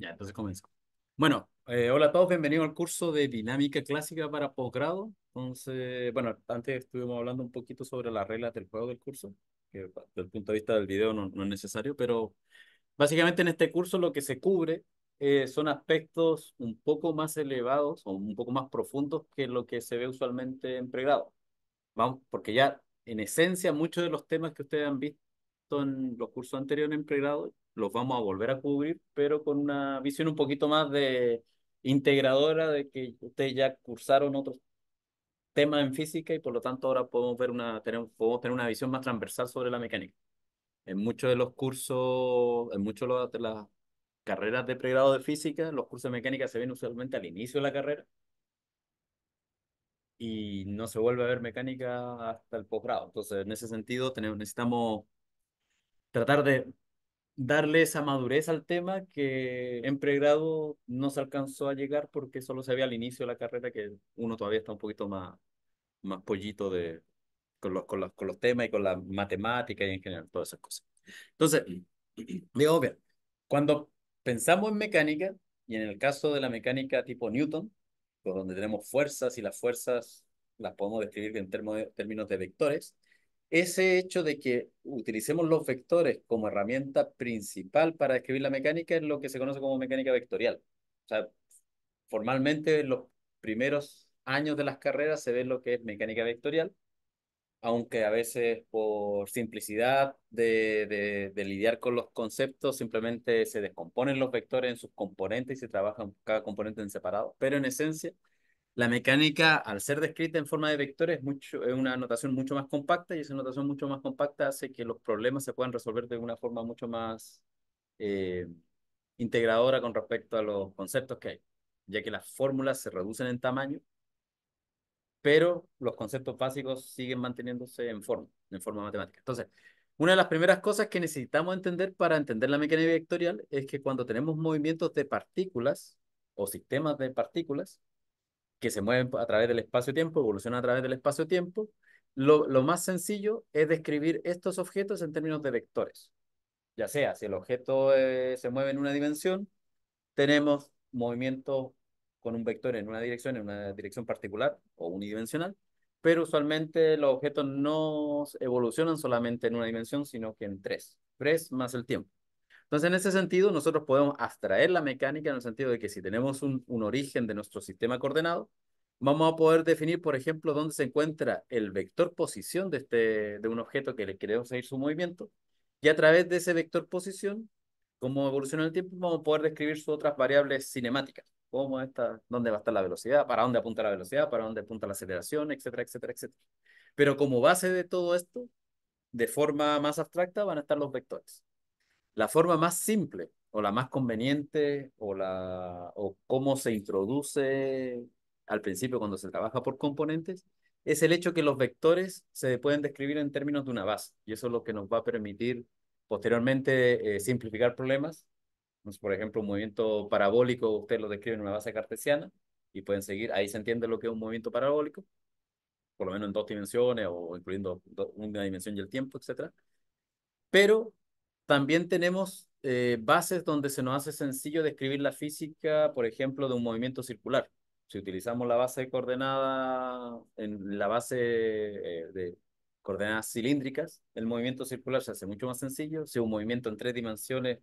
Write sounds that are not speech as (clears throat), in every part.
Ya, entonces comienzo. Bueno, eh, hola a todos, bienvenidos al curso de Dinámica Clásica para posgrado. Entonces, bueno, antes estuvimos hablando un poquito sobre las reglas del juego del curso, que desde el punto de vista del video no, es necesario, pero básicamente en este curso lo que se cubre eh, son aspectos un poco más elevados o un poco más profundos que lo que se ve usualmente en pregrado. Vamos, porque ya en esencia muchos de los temas que ustedes han visto en los cursos anteriores en pregrado los vamos a volver a cubrir, pero con una visión un poquito más de integradora de que ustedes ya cursaron otros temas en física y por lo tanto ahora podemos ver una, podemos tener una visión más transversal sobre la mecánica. En muchos de los cursos, en muchos de las carreras de pregrado de física, los cursos de mecánica se ven usualmente al inicio de la carrera y no se vuelve a ver mecánica hasta el posgrado. Entonces, en ese sentido, tenemos, necesitamos tratar de darle esa madurez al tema que en pregrado no se alcanzó a llegar porque solo se ve al inicio de la carrera que uno todavía está un poquito más, más pollito de, con, los, con, los, temas y con la matemática y en general todas esas cosas. Entonces, (clears throat) digo, bien, cuando pensamos en mecánica y en el caso de la mecánica tipo Newton, donde tenemos fuerzas y las fuerzas las podemos describir en términos de vectores, ese hecho de que utilicemos los vectores como herramienta principal para escribir la mecánica es lo que se conoce como mecánica vectorial. O sea, formalmente en los primeros años de las carreras se ve lo que es mecánica vectorial, aunque a veces por simplicidad de, de lidiar con los conceptos simplemente se descomponen los vectores en sus componentes y se trabaja cada componente en separado, pero en esencia la mecánica, al ser descrita en forma de vectores, es, mucho, es una notación mucho más compacta y esa notación mucho más compacta hace que los problemas se puedan resolver de una forma mucho más eh, integradora con respecto a los conceptos que hay, ya que las fórmulas se reducen en tamaño, pero los conceptos básicos siguen manteniéndose en forma, en forma matemática. Entonces, una de las primeras cosas que necesitamos entender para entender la mecánica vectorial es que cuando tenemos movimientos de partículas o sistemas de partículas, que se mueven a través del espacio-tiempo, evolucionan a través del espacio-tiempo, lo, más sencillo es describir estos objetos en términos de vectores. Ya sea, si el objeto eh, se mueve en una dimensión, tenemos movimiento con un vector en una dirección, en una dirección particular o unidimensional, pero usualmente los objetos no evolucionan solamente en una dimensión, sino que en tres. Tres más el tiempo. Entonces, en ese sentido, nosotros podemos abstraer la mecánica en el sentido de que si tenemos un, origen de nuestro sistema coordenado, vamos a poder definir, por ejemplo, dónde se encuentra el vector posición de, este, de un objeto que le queremos seguir su movimiento, y a través de ese vector posición, como evoluciona el tiempo, vamos a poder describir sus otras variables cinemáticas, como está dónde va a estar la velocidad, para dónde apunta la velocidad, para dónde apunta la aceleración, etcétera, etcétera, etcétera. Pero como base de todo esto, de forma más abstracta, van a estar los vectores la forma más simple o la más conveniente o, la, o cómo se introduce al principio cuando se trabaja por componentes es el hecho que los vectores se pueden describir en términos de una base y eso es lo que nos va a permitir posteriormente eh, simplificar problemas. Pues, por ejemplo, un movimiento parabólico usted lo describe en una base cartesiana y pueden seguir, ahí se entiende lo que es un movimiento parabólico, por lo menos en dos dimensiones o incluyendo una dimensión y el tiempo, etcétera. Pero también tenemos eh, bases donde se nos hace sencillo describir la física, por ejemplo, de un movimiento circular. Si utilizamos la base de coordenada, en la base eh, de coordenadas cilíndricas, el movimiento circular se hace mucho más sencillo. Si un movimiento en tres dimensiones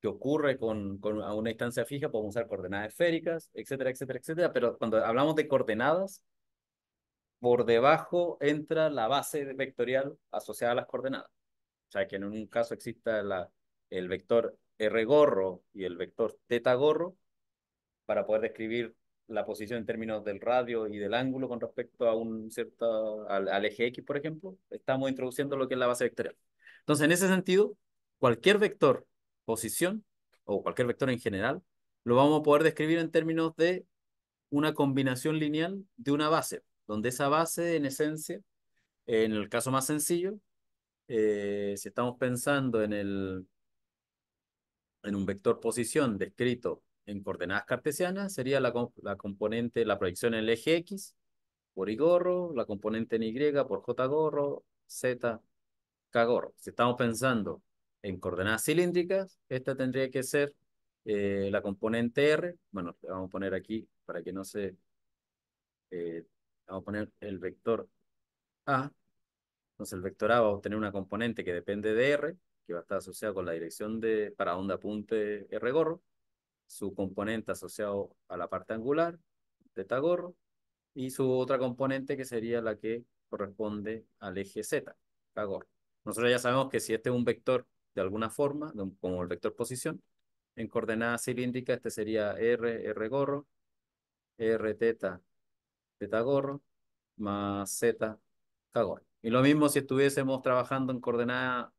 que ocurre con, a una distancia fija, podemos usar coordenadas esféricas, etcétera, etcétera, etcétera. Pero cuando hablamos de coordenadas, por debajo entra la base vectorial asociada a las coordenadas. O sea, que en un caso exista la, el vector R gorro y el vector teta gorro para poder describir la posición en términos del radio y del ángulo con respecto a un cierto, al eje X, por ejemplo, estamos introduciendo lo que es la base vectorial. Entonces, en ese sentido, cualquier vector posición o cualquier vector en general, lo vamos a poder describir en términos de una combinación lineal de una base, donde esa base, en esencia, en el caso más sencillo, eh, si estamos pensando en, el, en un vector posición descrito en coordenadas cartesianas, sería la, componente, la proyección en el eje X por Y gorro, la componente en Y por J gorro, Z K gorro. Si estamos pensando en coordenadas cilíndricas, esta tendría que ser eh, la componente R. Bueno, le vamos a poner aquí para que no se... Eh, vamos a poner el vector A entonces el vector A va a obtener una componente que depende de R, que va a estar asociada con la dirección de, para donde apunte R gorro, su componente asociado a la parte angular, teta gorro, y su otra componente que sería la que corresponde al eje Z, K gorro. Nosotros ya sabemos que si este es un vector de alguna forma, como el vector posición, en coordenada cilíndrica este sería R, R gorro, R teta, teta gorro, más Z, K gorro. Y lo mismo si estuviésemos trabajando en coordenadas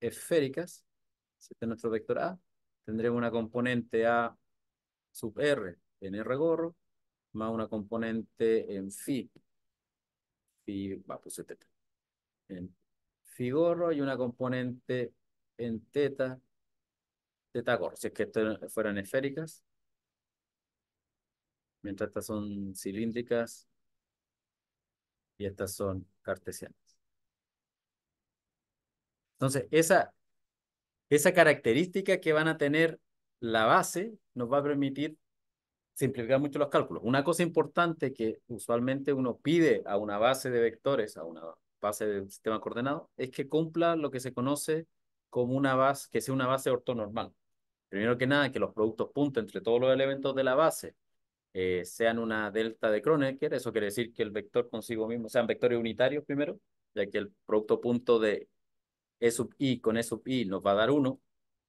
esféricas, si este es nuestro vector A, tendremos una componente A sub R en R gorro, más una componente en phi, phi va, teta, en phi gorro y una componente en teta, theta gorro, si es que fueran esféricas, mientras estas son cilíndricas y estas son cartesianas. Entonces, esa, esa característica que van a tener la base nos va a permitir simplificar mucho los cálculos. Una cosa importante que usualmente uno pide a una base de vectores, a una base de sistema coordenado, es que cumpla lo que se conoce como una base, que sea una base ortonormal. Primero que nada, que los productos punto entre todos los elementos de la base eh, sean una delta de Kronecker, eso quiere decir que el vector consigo mismo sean vectores unitarios primero, ya que el producto punto de E sub i con E sub i nos va a dar 1,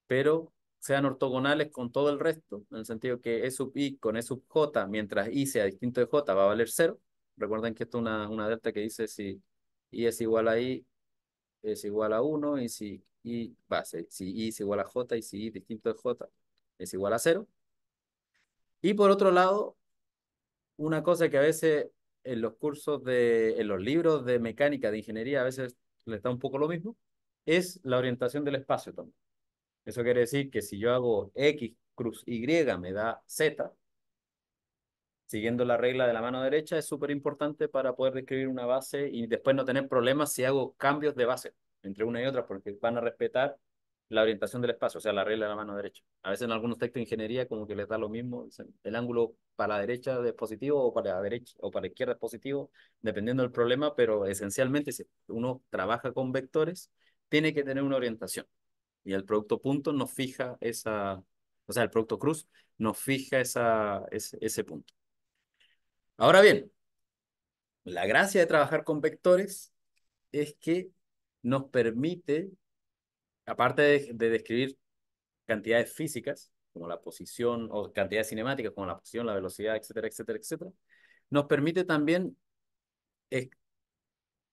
pero sean ortogonales con todo el resto, en el sentido que E sub i con E sub j, mientras i sea distinto de j, va a valer 0. Recuerden que esto es una, una delta que dice si i es igual a i, es igual a 1, y si i, base, si i es igual a j, y si i distinto de j, es igual a 0. Y por otro lado, una cosa que a veces en los cursos de, en los libros de mecánica, de ingeniería, a veces le da un poco lo mismo, es la orientación del espacio Eso quiere decir que si yo hago X cruz Y me da Z, siguiendo la regla de la mano derecha, es súper importante para poder describir una base y después no tener problemas si hago cambios de base entre una y otra, porque van a respetar la orientación del espacio, o sea, la regla de la mano derecha. A veces en algunos textos de ingeniería como que les da lo mismo, el ángulo para la derecha es positivo o para la derecha o para izquierda es positivo, dependiendo del problema, pero esencialmente si uno trabaja con vectores, tiene que tener una orientación. Y el producto punto nos fija esa, o sea, el producto cruz nos fija esa, ese punto. Ahora bien, la gracia de trabajar con vectores es que nos permite aparte de, describir cantidades físicas, como la posición, o cantidades cinemáticas, como la posición, la velocidad, etcétera, etcétera, etcétera, nos permite también eh,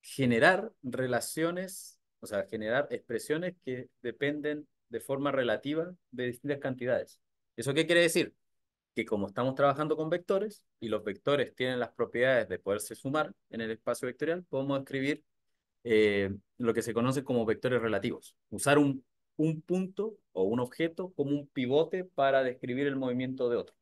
generar relaciones, o sea, generar expresiones que dependen de forma relativa de distintas cantidades. ¿Eso qué quiere decir? Que como estamos trabajando con vectores y los vectores tienen las propiedades de poderse sumar en el espacio vectorial, podemos escribir eh, lo que se conoce como vectores relativos. Usar un, un punto o un objeto como un pivote para describir el movimiento de otro.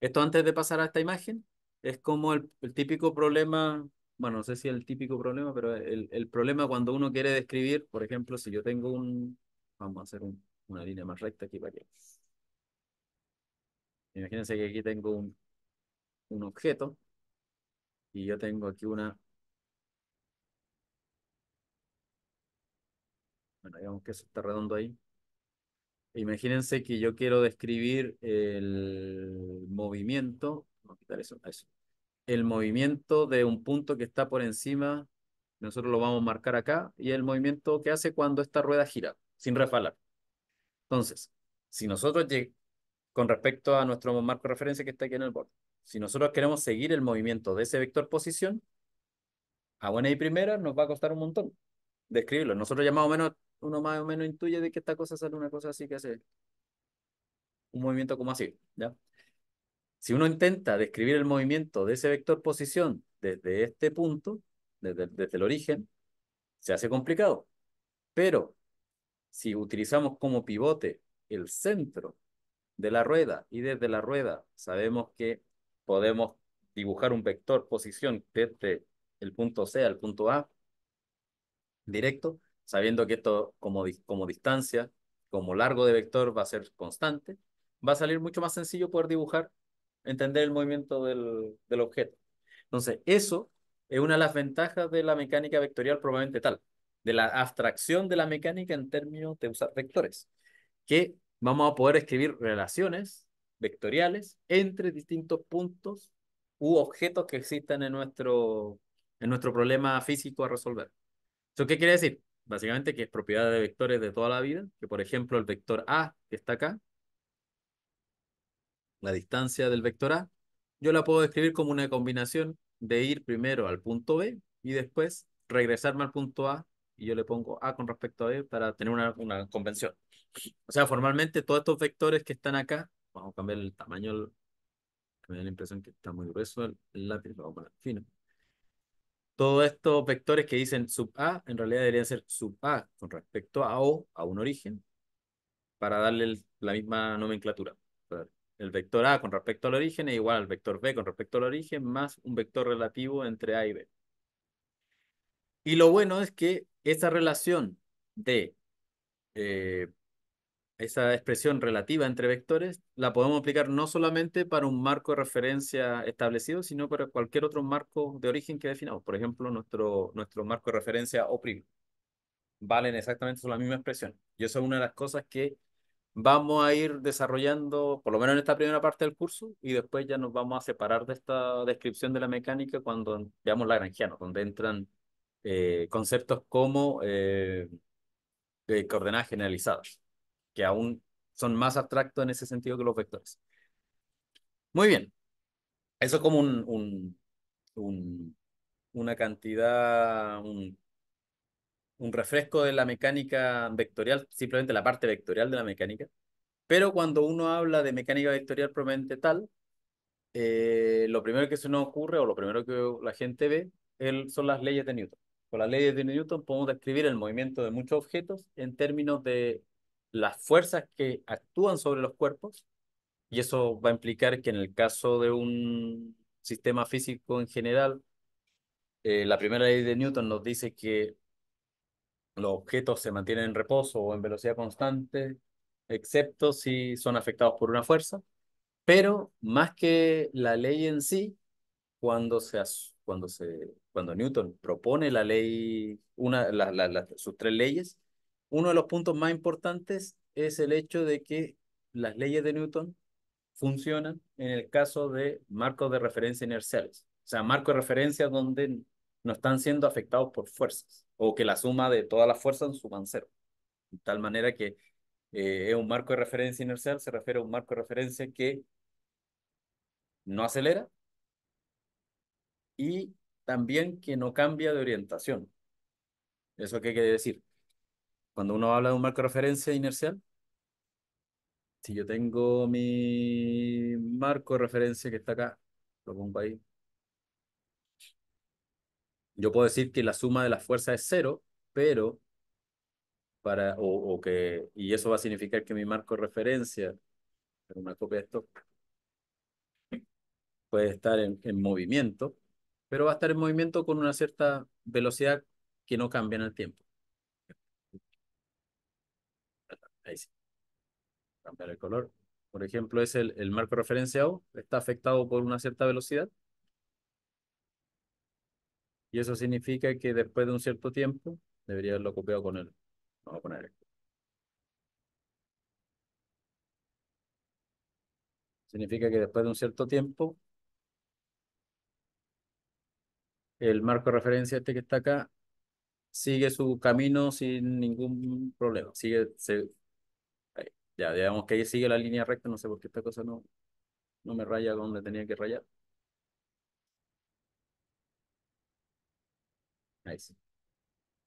Esto antes de pasar a esta imagen es como el, típico problema, bueno, no sé si el típico problema, pero el, problema cuando uno quiere describir, por ejemplo, si yo tengo un, vamos a hacer una línea más recta aquí para que... Imagínense que aquí tengo un, un objeto y yo tengo aquí una digamos que eso está redondo ahí. Imagínense que yo quiero describir el movimiento, vamos a quitar eso, el movimiento de un punto que está por encima, nosotros lo vamos a marcar acá, y el movimiento que hace cuando esta rueda gira, sin refalar. Entonces, si nosotros, con respecto a nuestro marco de referencia que está aquí en el borde, si nosotros queremos seguir el movimiento de ese vector posición, a buena y primera nos va a costar un montón describirlo. Nosotros ya más o menos uno más o menos intuye de que esta cosa sale una cosa así que hace un movimiento como así, ¿ya? Si uno intenta describir el movimiento de ese vector posición desde este punto, desde, desde el origen, se hace complicado. Pero si utilizamos como pivote el centro de la rueda y desde la rueda sabemos que podemos dibujar un vector posición desde el punto C al punto A directo, sabiendo que esto como, como distancia, como largo de vector va a ser constante, va a salir mucho más sencillo poder dibujar, entender el movimiento del, del objeto. Entonces, eso es una de las ventajas de la mecánica vectorial probablemente tal, de la abstracción de la mecánica en términos de usar vectores, que vamos a poder escribir relaciones vectoriales entre distintos puntos u objetos que existan en nuestro, en nuestro problema físico a resolver. ¿Eso qué quiere decir? básicamente que es propiedad de vectores de toda la vida, que por ejemplo el vector A, que está acá, la distancia del vector A, yo la puedo describir como una combinación de ir primero al punto B y después regresarme al punto A y yo le pongo A con respecto a B para tener una, convención. O sea, formalmente todos estos vectores que están acá, vamos a cambiar el tamaño, me da la impresión que está muy grueso el, lápiz, vamos a poner fino todos estos vectores que dicen sub A, en realidad deberían ser sub A con respecto a O, a un origen, para darle la misma nomenclatura. El vector A con respecto al origen es igual al vector B con respecto al origen, más un vector relativo entre A y B. Y lo bueno es que esa relación de eh, esa expresión relativa entre vectores la podemos aplicar no solamente para un marco de referencia establecido, sino para cualquier otro marco de origen que definamos. Por ejemplo, nuestro, nuestro marco de referencia O'. Valen exactamente la misma expresión. Y eso es una de las cosas que vamos a ir desarrollando, por lo menos en esta primera parte del curso, y después ya nos vamos a separar de esta descripción de la mecánica cuando veamos Lagrangiano, donde entran eh, conceptos como eh, de coordenadas generalizadas que aún son más abstractos en ese sentido que los vectores. Muy bien. Eso es como una cantidad, un, refresco de la mecánica vectorial, simplemente la parte vectorial de la mecánica. Pero cuando uno habla de mecánica vectorial propiamente tal, eh, lo primero que se nos ocurre o lo primero que la gente ve son las leyes de Newton. Con las leyes de Newton podemos describir el movimiento de muchos objetos en términos de las fuerzas que actúan sobre los cuerpos y eso va a implicar que en el caso de un sistema físico en general, eh, la primera ley de Newton nos dice que los objetos se mantienen en reposo o en velocidad constante, excepto si son afectados por una fuerza, pero más que la ley en sí, cuando se, cuando se, cuando Newton propone la ley, una, las sus tres leyes, uno de los puntos más importantes es el hecho de que las leyes de Newton funcionan en el caso de marcos de referencia inerciales, o sea, marcos de referencia donde no están siendo afectados por fuerzas o que la suma de todas las fuerzas suman cero. De tal manera que eh, es un marco de referencia inercial, se refiere a un marco de referencia que no acelera y también que no cambia de orientación. ¿Eso qué quiere decir? cuando uno habla de un marco de referencia inercial, si yo tengo mi marco de referencia que está acá, lo pongo ahí, yo puedo decir que la suma de las fuerzas es cero, pero para, o, que, y eso va a significar que mi marco de referencia, una copia de esto, puede estar en movimiento, pero va a estar en movimiento con una cierta velocidad que no cambia en el tiempo. Ahí Cambiar el color. Por ejemplo, es el, el marco referenciado, está afectado por una cierta velocidad. Y eso significa que después de un cierto tiempo debería haberlo copiado con él. Vamos a poner esto. Significa que después de un cierto tiempo el marco de referencia este que está acá sigue su camino sin ningún problema. Sigue, se, ya, digamos que ahí sigue la línea recta, no sé por qué esta cosa no, no me raya donde tenía que rayar. Ahí sí.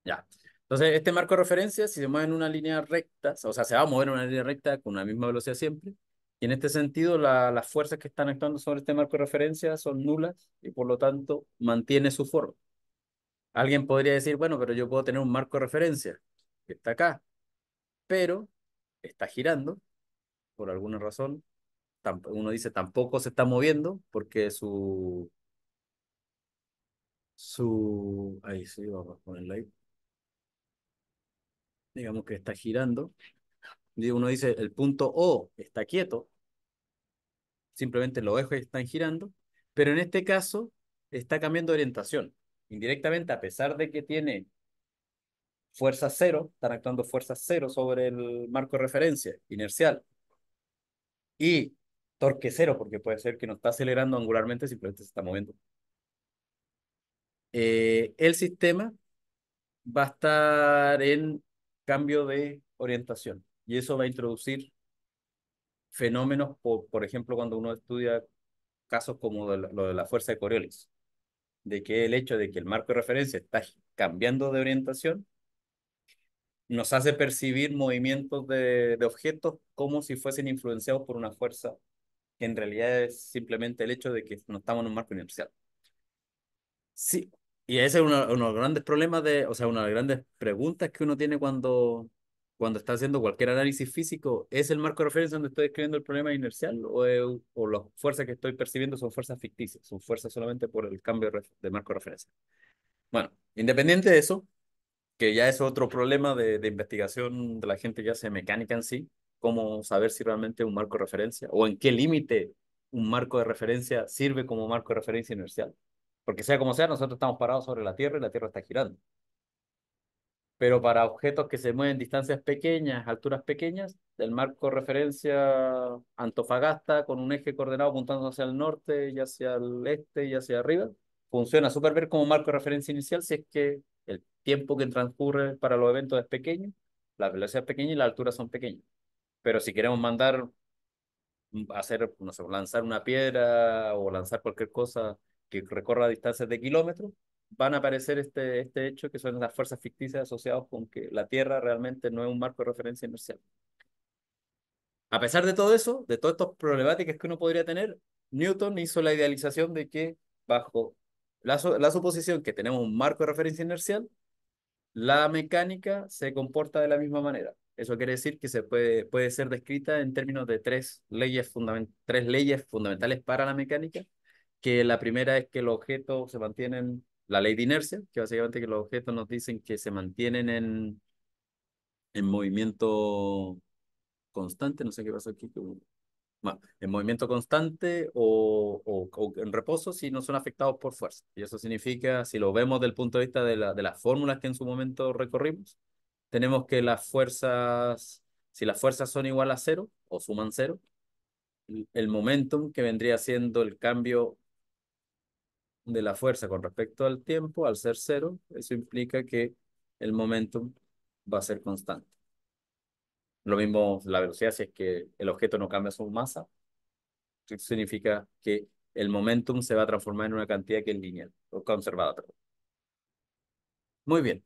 Ya. Entonces, este marco de referencia, si se mueve en una línea recta, o sea, se va a mover en una línea recta con la misma velocidad siempre, y en este sentido, las fuerzas que están actuando sobre este marco de referencia son nulas y por lo tanto mantiene su forma. Alguien podría decir, bueno, pero yo puedo tener un marco de referencia que está acá, pero está girando por alguna razón. Uno dice tampoco se está moviendo porque su. Su. Ahí sí, vamos a Digamos que está girando. uno dice el punto O está quieto. Simplemente los ejes están girando. Pero en este caso está cambiando orientación. Indirectamente, a pesar de que tiene fuerza cero, están actuando fuerzas cero sobre el marco de referencia inercial. Y torque cero, porque puede ser que no está acelerando angularmente, simplemente se está moviendo. Eh, el sistema va a estar en cambio de orientación y eso va a introducir fenómenos, por, ejemplo, cuando uno estudia casos como lo de la fuerza de Coriolis, de que el hecho de que el marco de referencia está cambiando de orientación nos hace percibir movimientos de, objetos como si fuesen influenciados por una fuerza que en realidad es simplemente el hecho de que no estamos en un marco inercial. Sí, y ese es uno, de los grandes problemas de, o sea, una de las grandes preguntas que uno tiene cuando, cuando está haciendo cualquier análisis físico, ¿es el marco de referencia donde estoy escribiendo el problema inercial o, las fuerzas que estoy percibiendo son fuerzas ficticias, son fuerzas solamente por el cambio de marco de referencia? Bueno, independiente de eso, que ya es otro problema de, investigación de la gente que hace mecánica en sí, cómo saber si realmente un marco de referencia o en qué límite un marco de referencia sirve como marco de referencia inercial. Porque sea como sea, nosotros estamos parados sobre la Tierra y la Tierra está girando. Pero para objetos que se mueven distancias pequeñas, alturas pequeñas, el marco de referencia Antofagasta con un eje coordenado apuntando hacia el norte y hacia el este y hacia arriba, funciona súper bien como marco de referencia inicial si es que el tiempo que transcurre para los eventos es pequeño, la velocidad es pequeña y la altura son pequeñas. Pero si queremos mandar, mm, hacer, no sé, lanzar una piedra o lanzar cualquier cosa que recorra distancias de kilómetros, van a aparecer este, este hecho que son las fuerzas ficticias asociadas con que la Tierra realmente no es un marco de referencia inercial. A pesar de todo eso, de todas estas problemáticas que uno podría tener, Newton hizo la idealización de que bajo la, suposición que tenemos un marco de referencia inercial, la mecánica se comporta de la misma manera. Eso quiere decir que se puede, puede ser descrita en términos de tres leyes, tres leyes fundamentales para la mecánica, que la primera es que los objetos se mantienen, la ley de inercia, que básicamente que los objetos nos dicen que se mantienen en, en movimiento constante, no sé qué pasó aquí, en movimiento constante o, en reposo si no son afectados por fuerza. Y eso significa, si lo vemos desde el punto de vista de, de las fórmulas que en su momento recorrimos, tenemos que las fuerzas, si las fuerzas son igual a cero o suman cero, el momentum que vendría siendo el cambio de la fuerza con respecto al tiempo, al ser cero, eso implica que el momentum va a ser constante. Lo mismo la velocidad, si es que el objeto no cambia su masa, eso significa que el momentum se va a transformar en una cantidad que es lineal, o conservada, Muy bien.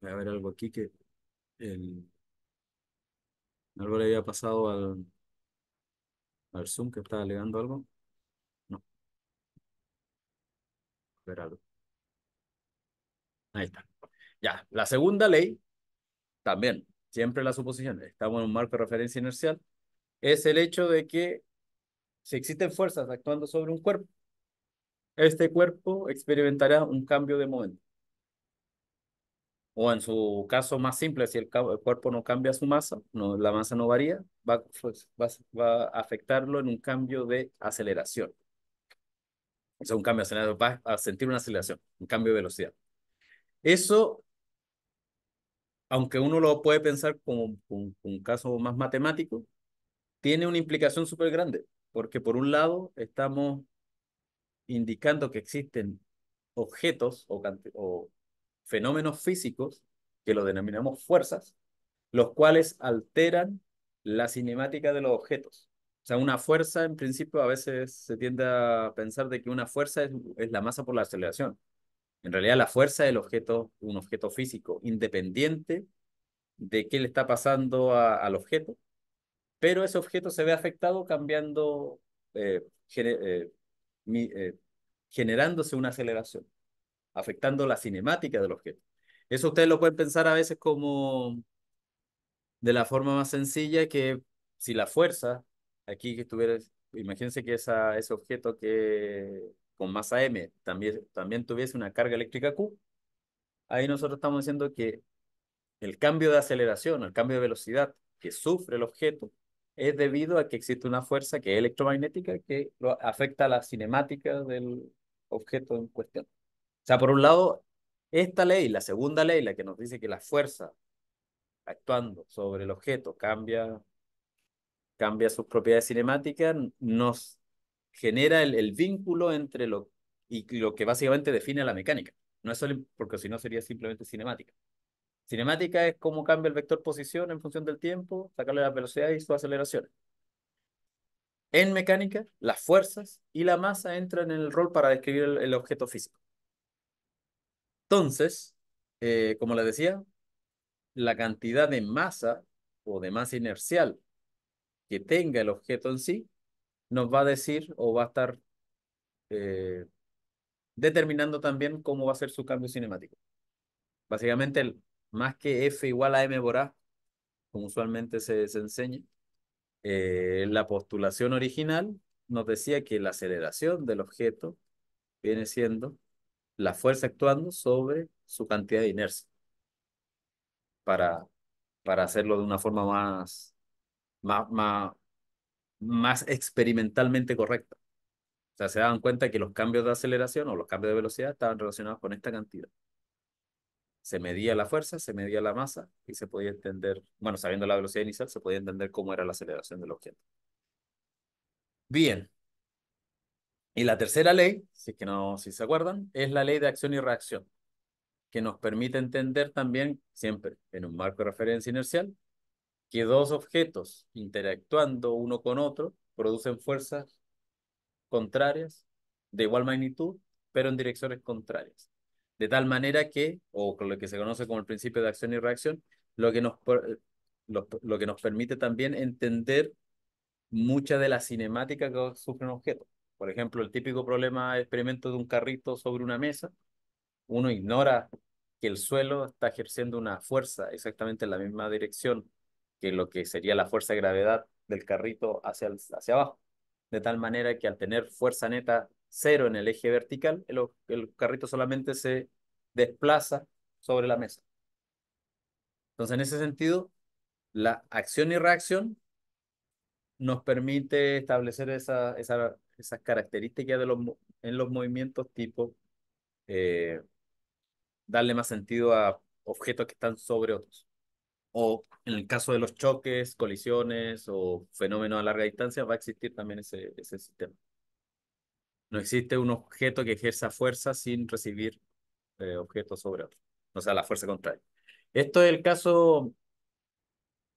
Voy a ver algo aquí que el... algo le había pasado al, al Zoom que estaba alegando algo. No. A ver algo. Ahí está. Ya, la segunda ley también siempre la suposición, estamos en un marco de referencia inercial, es el hecho de que si existen fuerzas actuando sobre un cuerpo, este cuerpo experimentará un cambio de momento. O en su caso más simple, si el, cuerpo no cambia su masa, la masa no varía, pues, va, a afectarlo en un cambio de aceleración. O sea, un cambio de aceleración, va a sentir una aceleración, un cambio de velocidad. Eso aunque uno lo puede pensar como, un caso más matemático, tiene una implicación súper grande, porque por un lado estamos indicando que existen objetos o, fenómenos físicos, que lo denominamos fuerzas, los cuales alteran la cinemática de los objetos. O sea, una fuerza, en principio, a veces se tiende a pensar de que una fuerza es la masa por la aceleración. En realidad la fuerza del objeto, un objeto físico, independiente de qué le está pasando al objeto, pero ese objeto se ve afectado cambiando, eh, eh, eh, generándose una aceleración, afectando la cinemática del objeto. Eso ustedes lo pueden pensar a veces como de la forma más sencilla que si la fuerza aquí que estuviera, imagínense que esa, ese objeto que con masa m también, también tuviese una carga eléctrica Q, ahí nosotros estamos diciendo que el cambio de aceleración, el cambio de velocidad que sufre el objeto es debido a que existe una fuerza que es electromagnética que lo afecta a la cinemática del objeto en cuestión. O sea, por un lado, esta ley, la segunda ley, la que nos dice que la fuerza actuando sobre el objeto cambia, cambia sus propiedades cinemáticas, nos genera el, vínculo entre lo, y lo que básicamente define la mecánica. No es solo, porque si no sería simplemente cinemática. Cinemática es cómo cambia el vector posición en función del tiempo, sacarle la velocidad y su aceleración En mecánica, las fuerzas y la masa entran en el rol para describir el, objeto físico. Entonces, eh, como les decía, la cantidad de masa o de masa inercial que tenga el objeto en sí nos va a decir o va a estar eh, determinando también cómo va a ser su cambio cinemático. Básicamente, más que F igual a M por A, como usualmente se, se enseña, eh, la postulación original nos decía que la aceleración del objeto viene siendo la fuerza actuando sobre su cantidad de inercia. Para, para hacerlo de una forma más, más, más experimentalmente correcta. O sea, se daban cuenta que los cambios de aceleración o los cambios de velocidad estaban relacionados con esta cantidad. Se medía la fuerza, se medía la masa y se podía entender, bueno, sabiendo la velocidad inicial, se podía entender cómo era la aceleración del objeto. Bien. Y la tercera ley, si que no, si se acuerdan, es la ley de acción y reacción, que nos permite entender también, siempre en un marco de referencia inercial, que dos objetos interactuando uno con otro producen fuerzas contrarias de igual magnitud, pero en direcciones contrarias. De tal manera que, o con lo que se conoce como el principio de acción y reacción, lo que nos, lo, que nos permite también entender mucha de la cinemática que sufre un objeto. Por ejemplo, el típico problema experimento de un carrito sobre una mesa, uno ignora que el suelo está ejerciendo una fuerza exactamente en la misma dirección que lo que sería la fuerza de gravedad del carrito hacia, hacia abajo. De tal manera que al tener fuerza neta cero en el eje vertical, el, carrito solamente se desplaza sobre la mesa. Entonces, en ese sentido, la acción y reacción nos permite establecer esa, esa, esas características de los, en los movimientos tipo eh, darle más sentido a objetos que están sobre otros o en el caso de los choques, colisiones o fenómenos a larga distancia, va a existir también ese, ese sistema. No existe un objeto que ejerza fuerza sin recibir eh, objetos sobre otro, o sea, la fuerza contraria. Esto es el caso,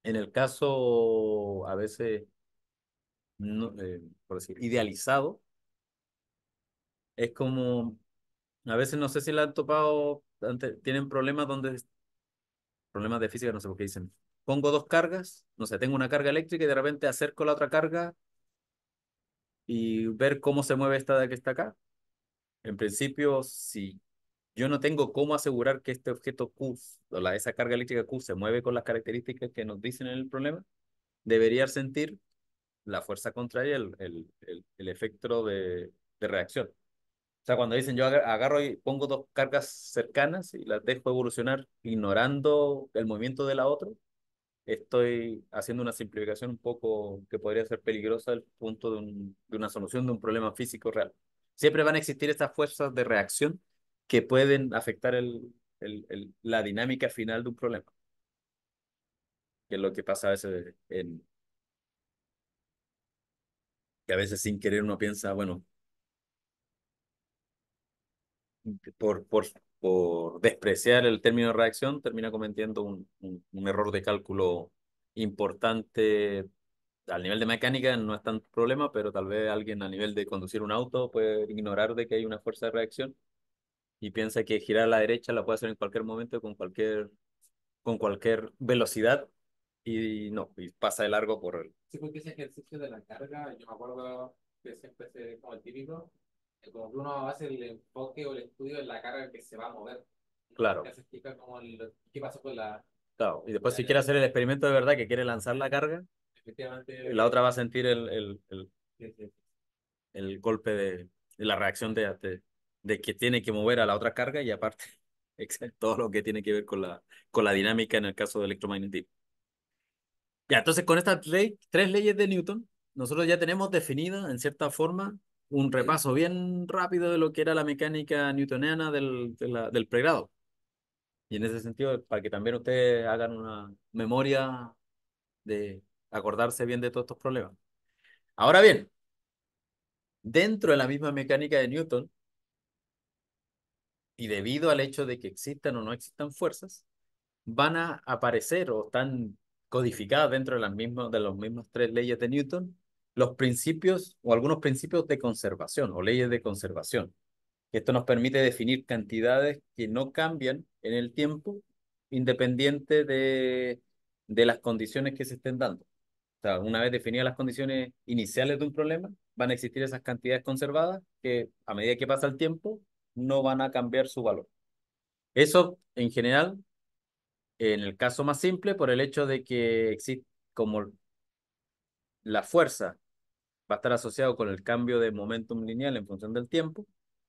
en el caso a veces, no, eh, por decir, idealizado, es como, a veces no sé si la han topado, tienen problemas donde Problemas de física, no sé por qué dicen. Pongo dos cargas, no sé, tengo una carga eléctrica y de repente acerco la otra carga y ver cómo se mueve esta de que está acá. En principio, si yo no tengo cómo asegurar que este objeto Q, o la, esa carga eléctrica Q, se mueve con las características que nos dicen en el problema, debería sentir la fuerza contraria, el, el, efecto de reacción. O sea, cuando dicen yo agarro y pongo dos cargas cercanas y las dejo evolucionar ignorando el movimiento de la otra, estoy haciendo una simplificación un poco que podría ser peligrosa al punto de, de una solución de un problema físico real. Siempre van a existir estas fuerzas de reacción que pueden afectar el, el, la dinámica final de un problema. Que es lo que pasa a veces en... Que a veces sin querer uno piensa, bueno, por, por, por despreciar el término de reacción, termina cometiendo un, un, error de cálculo importante. Al nivel de mecánica no es tanto problema, pero tal vez alguien a nivel de conducir un auto puede ignorar de que hay una fuerza de reacción y piensa que girar a la derecha la puede hacer en cualquier momento con cualquier, con cualquier velocidad y no, y pasa de largo por él. Sí, porque ese ejercicio de la carga, yo me acuerdo que siempre se como el típico, como que uno hacer el enfoque o el estudio en la carga que se va a mover. Claro. se este explica qué con la... y después si quiere hacer el experimento de verdad que quiere lanzar la carga, efectivamente, la otra va a sentir el, el, el, el golpe de, de, la reacción de, de, que tiene que mover a la otra carga y aparte (laughs) todo lo que tiene que ver con la, con la dinámica en el caso de electromagnetismo. Ya, entonces con estas ley, tres leyes de Newton, nosotros ya tenemos definida en cierta forma un repaso bien rápido de lo que era la mecánica newtoniana del, del pregrado. Y en ese sentido, para que también ustedes hagan una memoria de acordarse bien de todos estos problemas. Ahora bien, dentro de la misma mecánica de Newton, y debido al hecho de que existan o no existan fuerzas, van a aparecer o están codificadas dentro de, las mismas, de las mismas tres leyes de Newton, los principios o algunos principios de conservación o leyes de conservación. Esto nos permite definir cantidades que no cambian en el tiempo independiente de, de las condiciones que se estén dando. O una vez definidas las condiciones iniciales de un problema, van a existir esas cantidades conservadas que a medida que pasa el tiempo no van a cambiar su valor. Eso, en general, en el caso más simple, por el hecho de que existe, como la fuerza va a estar asociado con el cambio de momentum lineal en función del tiempo.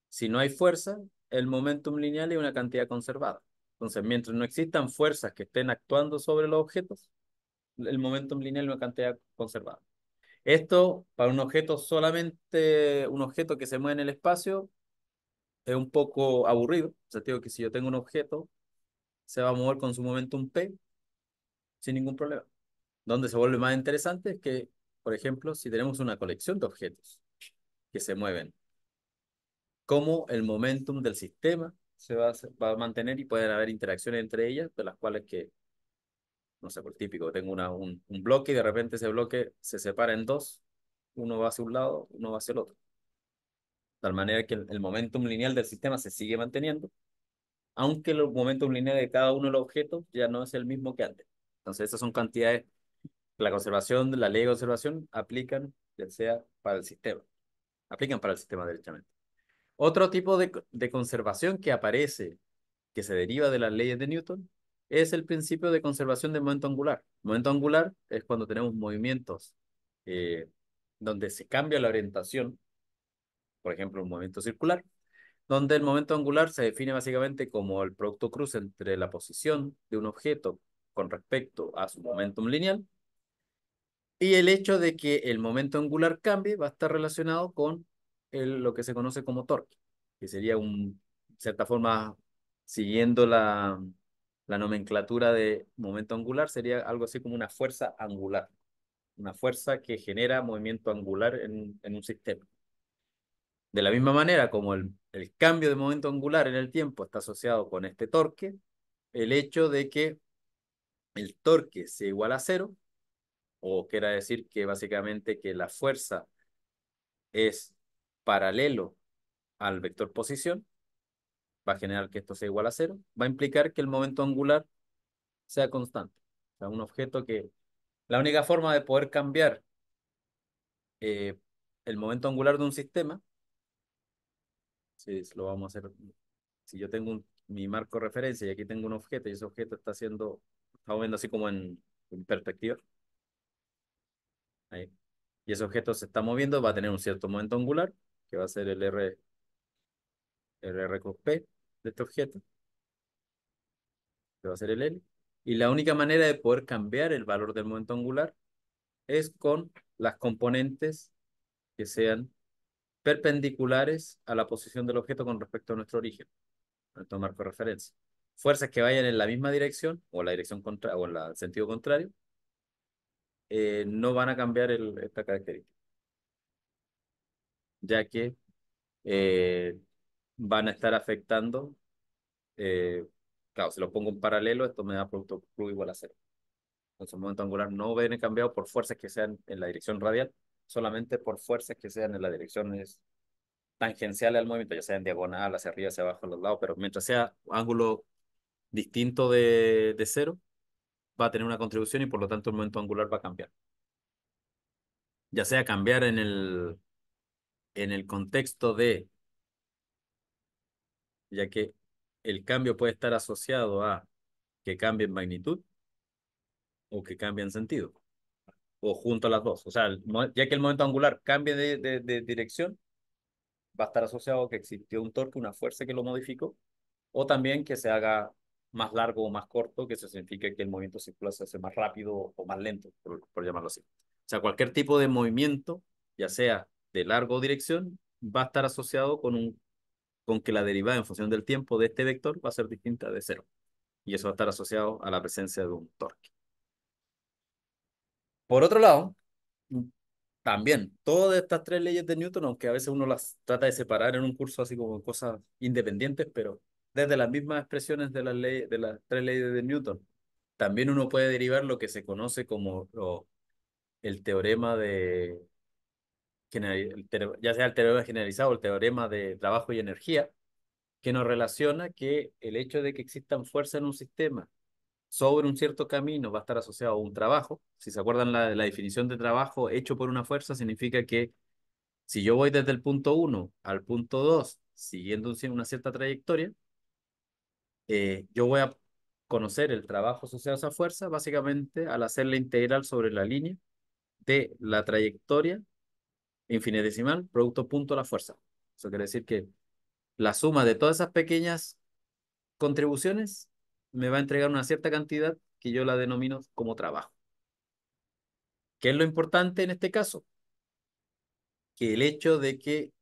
Si no hay fuerza, el momentum lineal es una cantidad conservada. Entonces, mientras no existan fuerzas que estén actuando sobre los objetos, el momentum lineal es una cantidad conservada. Esto, para un objeto solamente, un objeto que se mueve en el espacio, es un poco aburrido. O sea, digo que si yo tengo un objeto, se va a mover con su momentum P sin ningún problema. Donde se vuelve más interesante es que por ejemplo, si tenemos una colección de objetos que se mueven, cómo el momentum del sistema se va, a mantener y pueden haber interacciones entre ellas, de las cuales que, no sé, por típico, tengo una, un, bloque y de repente ese bloque se separa en dos, uno va hacia un lado, uno va hacia el otro. De tal manera que el, el momentum lineal del sistema se sigue manteniendo, aunque el momentum lineal de cada uno de los objetos ya no es el mismo que antes. Entonces, esas son cantidades la conservación, la ley de conservación, aplican, ya sea para el sistema, aplican para el sistema derechamente. Otro tipo de, de conservación que aparece, que se deriva de las leyes de Newton, es el principio de conservación del momento angular. Momento angular es cuando tenemos movimientos eh, donde se cambia la orientación, por ejemplo, un movimiento circular, donde el momento angular se define básicamente como el producto cruz entre la posición de un objeto con respecto a su momentum lineal y el hecho de que el momento angular cambie va a estar relacionado con lo que se conoce como torque, que sería un, cierta forma, siguiendo la, nomenclatura de momento angular, sería algo así como una fuerza angular, una fuerza que genera movimiento angular en, un sistema. De la misma manera como el, el cambio de momento angular en el tiempo está asociado con este torque, el hecho de que el torque sea igual a cero o quiera decir que básicamente que la fuerza es paralelo al vector posición, va a generar que esto sea igual a cero, va a implicar que el momento angular sea constante. O sea, un objeto que la única forma de poder cambiar eh, el momento angular de un sistema, si lo vamos a hacer, si yo tengo mi marco de referencia y aquí tengo un objeto y ese objeto está haciendo, estamos viendo así como en perspectiva, y ese objeto se está moviendo, va a tener un cierto momento angular, que va a ser el R, el P de este objeto, que va a ser el L. Y la única manera de poder cambiar el valor del momento angular es con las componentes que sean perpendiculares a la posición del objeto con respecto a nuestro origen, nuestro marco de referencia. Fuerzas que vayan en la misma dirección o la dirección contra o en el sentido contrario eh, no van a cambiar esta característica, ya que eh, van a estar afectando, eh, claro, si lo pongo en paralelo, esto me da producto plus igual a cero. Entonces el momento angular no viene cambiado por fuerzas que sean en la dirección radial, solamente por fuerzas que sean en las direcciones tangenciales al movimiento, ya sea en diagonal, hacia arriba, hacia abajo, a los lados, pero mientras sea ángulo distinto de cero, va a tener una contribución y por lo tanto el momento angular va a cambiar. Ya sea cambiar en el, en el contexto de, ya que el cambio puede estar asociado a que cambie en magnitud o que cambie en sentido, o junto a las dos. O sea, ya que el momento angular cambie de, de, de dirección, va a estar asociado a que existió un torque, una fuerza que lo modificó, o también que se haga más largo o más corto, que eso significa que el movimiento circular se hace más rápido o más lento, por, llamarlo así. O sea, cualquier tipo de movimiento, ya sea de largo dirección, va a estar asociado con, un, con que la derivada en función del tiempo de este vector va a ser distinta de cero. Y eso va a estar asociado a la presencia de un torque. Por otro lado, también, todas estas tres leyes de Newton, aunque a veces uno las trata de separar en un curso así como cosas independientes, pero desde las mismas expresiones de, ley, de las tres leyes de Newton. También uno puede derivar lo que se conoce como el teorema de, ya sea el teorema generalizado o el teorema de trabajo y energía, que nos relaciona que el hecho de que existan fuerzas en un sistema sobre un cierto camino va a estar asociado a un trabajo. Si se acuerdan la, la definición de trabajo hecho por una fuerza, significa que si yo voy desde el punto 1 al punto 2, siguiendo una cierta trayectoria, eh, yo voy a conocer el trabajo asociado a esa fuerza básicamente al hacer la integral sobre la línea de la trayectoria infinitesimal producto punto la fuerza. Eso quiere decir que la suma de todas esas pequeñas contribuciones me va a entregar una cierta cantidad que yo la denomino como trabajo. ¿Qué es lo importante en este caso? Que el hecho de que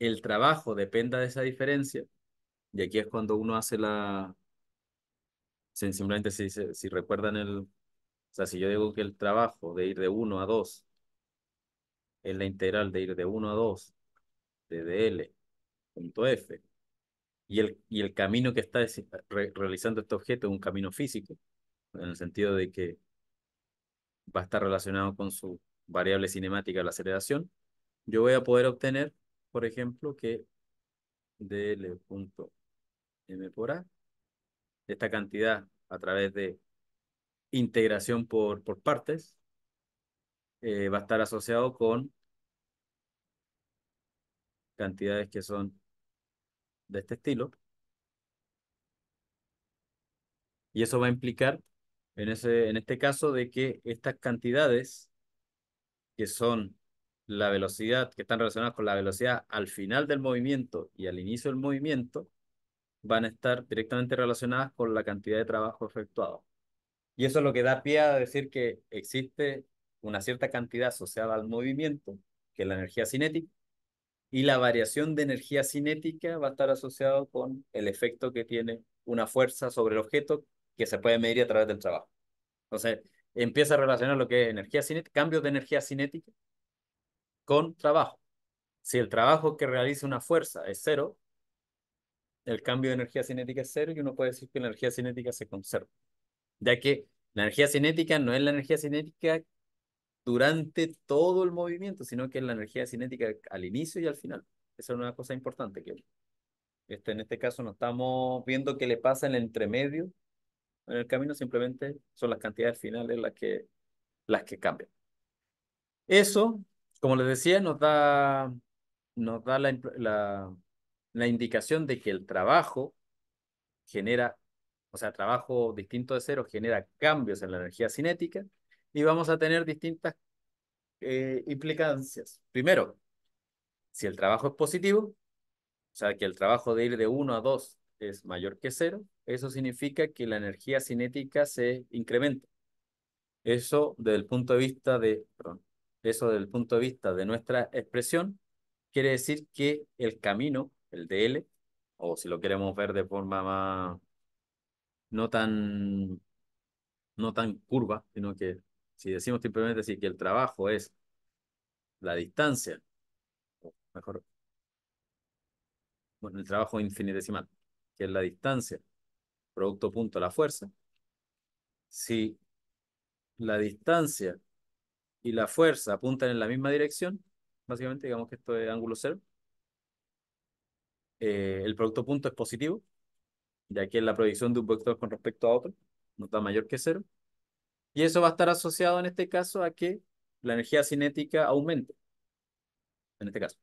el trabajo dependa de esa diferencia y aquí es cuando uno hace la... simplemente si, si recuerdan el... O sea, si yo digo que el trabajo de ir de 1 a 2 es la integral de ir de 1 a 2 de dl punto f y el, y el camino que está realizando este objeto es un camino físico, en el sentido de que va a estar relacionado con su variable cinemática la aceleración, yo voy a poder obtener, por ejemplo, que dl punto m por A, esta cantidad a través de integración por, por partes, eh, va a estar asociado con cantidades que son de este estilo. Y eso va a implicar, en, ese, en este caso, de que estas cantidades, que son la velocidad, que están relacionadas con la velocidad al final del movimiento y al inicio del movimiento, van a estar directamente relacionadas con la cantidad de trabajo efectuado. Y eso es lo que da pie a decir que existe una cierta cantidad asociada al movimiento, que es la energía cinética, y la variación de energía cinética va a estar asociado con el efecto que tiene una fuerza sobre el objeto que se puede medir a través del trabajo. Entonces, empieza a relacionar lo que es energía cinética, cambios de energía cinética con trabajo. Si el trabajo que realiza una fuerza es cero, el cambio de energía cinética es cero y uno puede decir que la energía cinética se conserva, ya que la energía cinética no es la energía cinética durante todo el movimiento, sino que es la energía cinética al inicio y al final. Esa es una cosa importante que este, en este caso no estamos viendo qué le pasa en el entremedio, en el camino, simplemente son las cantidades finales las que, las que cambian. Eso, como les decía, nos da, nos da la la indicación de que el trabajo genera, o sea, trabajo distinto de cero genera cambios en la energía cinética y vamos a tener distintas eh, implicancias. Primero, si el trabajo es positivo, o sea, que el trabajo de ir de 1 a 2 es mayor que cero, eso significa que la energía cinética se incrementa. Eso punto de vista de, eso desde el punto de vista de nuestra expresión, quiere decir que el camino el DL, o si lo queremos ver de forma más, no tan, no tan curva, sino que si decimos simplemente así, que el trabajo es la distancia, mejor, bueno, el trabajo infinitesimal, que es la distancia, producto punto, la fuerza, si la distancia y la fuerza apuntan en la misma dirección, básicamente digamos que esto es ángulo cero, eh, el producto punto es positivo, ya que es la proyección de un vector con respecto a otro, no está mayor que cero. Y eso va a estar asociado en este caso a que la energía cinética aumente. En este caso,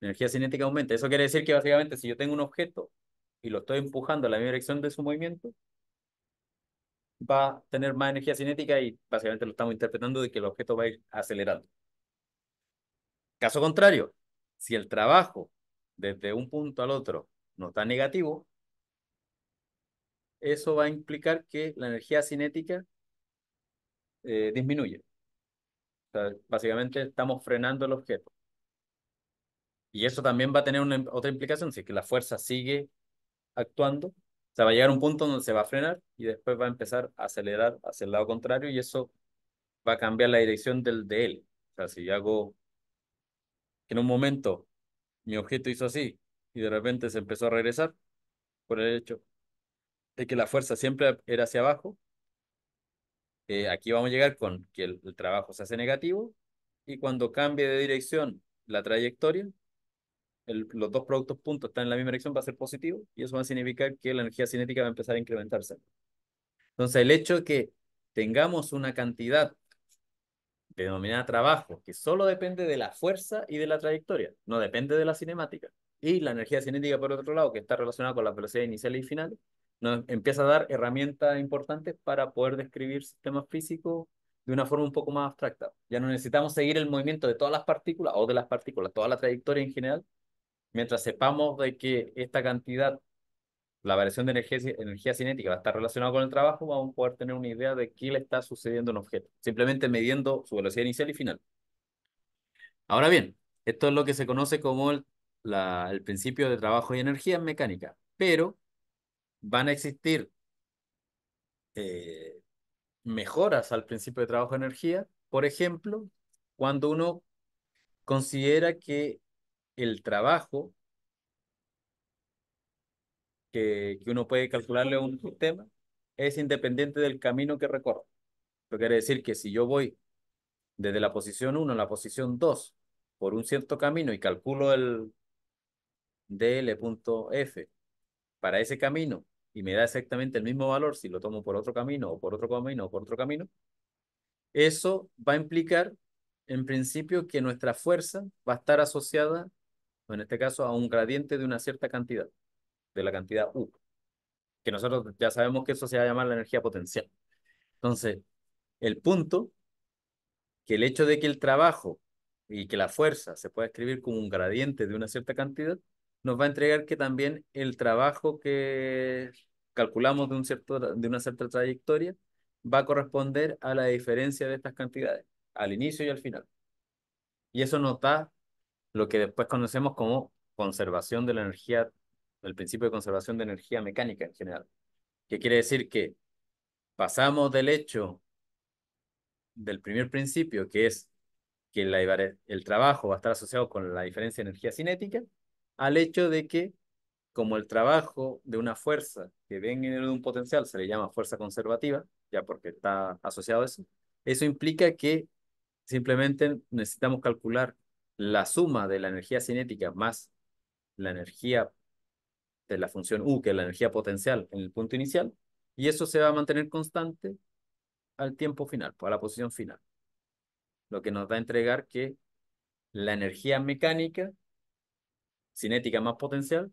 la energía cinética aumenta. Eso quiere decir que básicamente si yo tengo un objeto y lo estoy empujando a la misma dirección de su movimiento, va a tener más energía cinética y básicamente lo estamos interpretando de que el objeto va a ir acelerando. Caso contrario, si el trabajo desde un punto al otro no está negativo, eso va a implicar que la energía cinética eh, disminuye. básicamente estamos frenando el objeto. Y eso también va a tener una, otra implicación, si que la fuerza sigue actuando, o va a llegar a un punto donde se va a frenar y después va a empezar a acelerar hacia el lado contrario y eso va a cambiar la dirección del de él. O sea, si yo hago en un momento mi objeto hizo así y de repente se empezó a regresar por el hecho de que la fuerza siempre era hacia abajo. Eh, aquí vamos a llegar con que el, trabajo se hace negativo y cuando cambie de dirección la trayectoria, los dos productos puntos están en la misma dirección, va a ser positivo y eso va a significar que la energía cinética va a empezar a incrementarse. Entonces, el hecho de que tengamos una cantidad denominada trabajo, que solo depende de la fuerza y de la trayectoria, no depende de la cinemática. Y la energía cinética, por otro lado, que está relacionada con las velocidades iniciales y finales, nos empieza a dar herramientas importantes para poder describir sistemas físicos de una forma un poco más abstracta. Ya no necesitamos seguir el movimiento de todas las partículas o de las partículas, toda la trayectoria en general, mientras sepamos de que esta cantidad la variación de energía, energía cinética va a estar relacionada con el trabajo, vamos a poder tener una idea de qué le está sucediendo a un objeto, simplemente midiendo su velocidad inicial y final. Ahora bien, esto es lo que se conoce como el, principio de trabajo y energía en mecánica, pero van a existir eh, mejoras al principio de trabajo y energía, por ejemplo, cuando uno considera que el trabajo que, uno puede calcularle a un sistema es independiente del camino que recorre. Eso quiere decir que si yo voy desde la posición 1 a la posición 2 por un cierto camino y calculo el dl.f para ese camino y me da exactamente el mismo valor si lo tomo por otro camino o por otro camino o por otro camino, eso va a implicar en principio que nuestra fuerza va a estar asociada, en este caso, a un gradiente de una cierta cantidad de la cantidad U, que nosotros ya sabemos que eso se va a llamar la energía potencial. Entonces, el punto, que el hecho de que el trabajo y que la fuerza se pueda escribir como un gradiente de una cierta cantidad, nos va a entregar que también el trabajo que calculamos de, un cierto, de una cierta trayectoria va a corresponder a la diferencia de estas cantidades, al inicio y al final. Y eso nos da lo que después conocemos como conservación de la energía el principio de conservación de energía mecánica en general, que quiere decir que pasamos del hecho del primer principio, que es que la, el trabajo va a estar asociado con la diferencia de energía cinética, al hecho de que como el trabajo de una fuerza que viene de un potencial se le llama fuerza conservativa, ya porque está asociado a eso, eso implica que simplemente necesitamos calcular la suma de la energía cinética más la energía de la función U, que es la energía potencial en el punto inicial, y eso se va a mantener constante al tiempo final, a la posición final. Lo que nos va a entregar que la energía mecánica, cinética más potencial,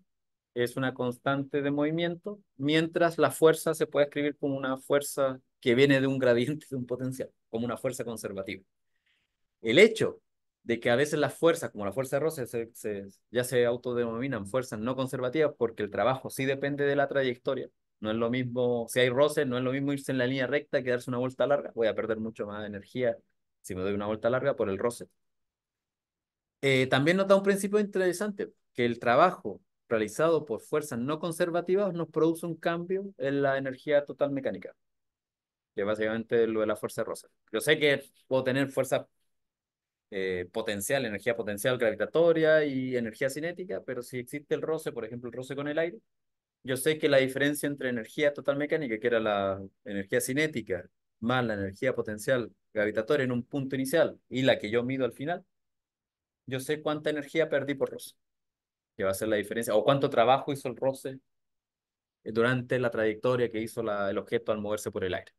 es una constante de movimiento, mientras la fuerza se puede escribir como una fuerza que viene de un gradiente de un potencial, como una fuerza conservativa. El hecho de que a veces las fuerzas, como la fuerza de roce, se, se, ya se autodenominan fuerzas no conservativas porque el trabajo sí depende de la trayectoria. No es lo mismo, si hay roces, no es lo mismo irse en la línea recta que darse una vuelta larga. Voy a perder mucho más energía si me doy una vuelta larga por el roce. Eh, también nota un principio interesante, que el trabajo realizado por fuerzas no conservativas nos produce un cambio en la energía total mecánica, que básicamente lo de la fuerza de roce. Yo sé que puedo tener fuerzas eh, potencial, energía potencial gravitatoria y energía cinética, pero si existe el roce, por ejemplo, el roce con el aire, yo sé que la diferencia entre energía total mecánica, que era la energía cinética, más la energía potencial gravitatoria en un punto inicial y la que yo mido al final, yo sé cuánta energía perdí por roce, que va a ser la diferencia, o cuánto trabajo hizo el roce durante la trayectoria que hizo el objeto al moverse por el aire.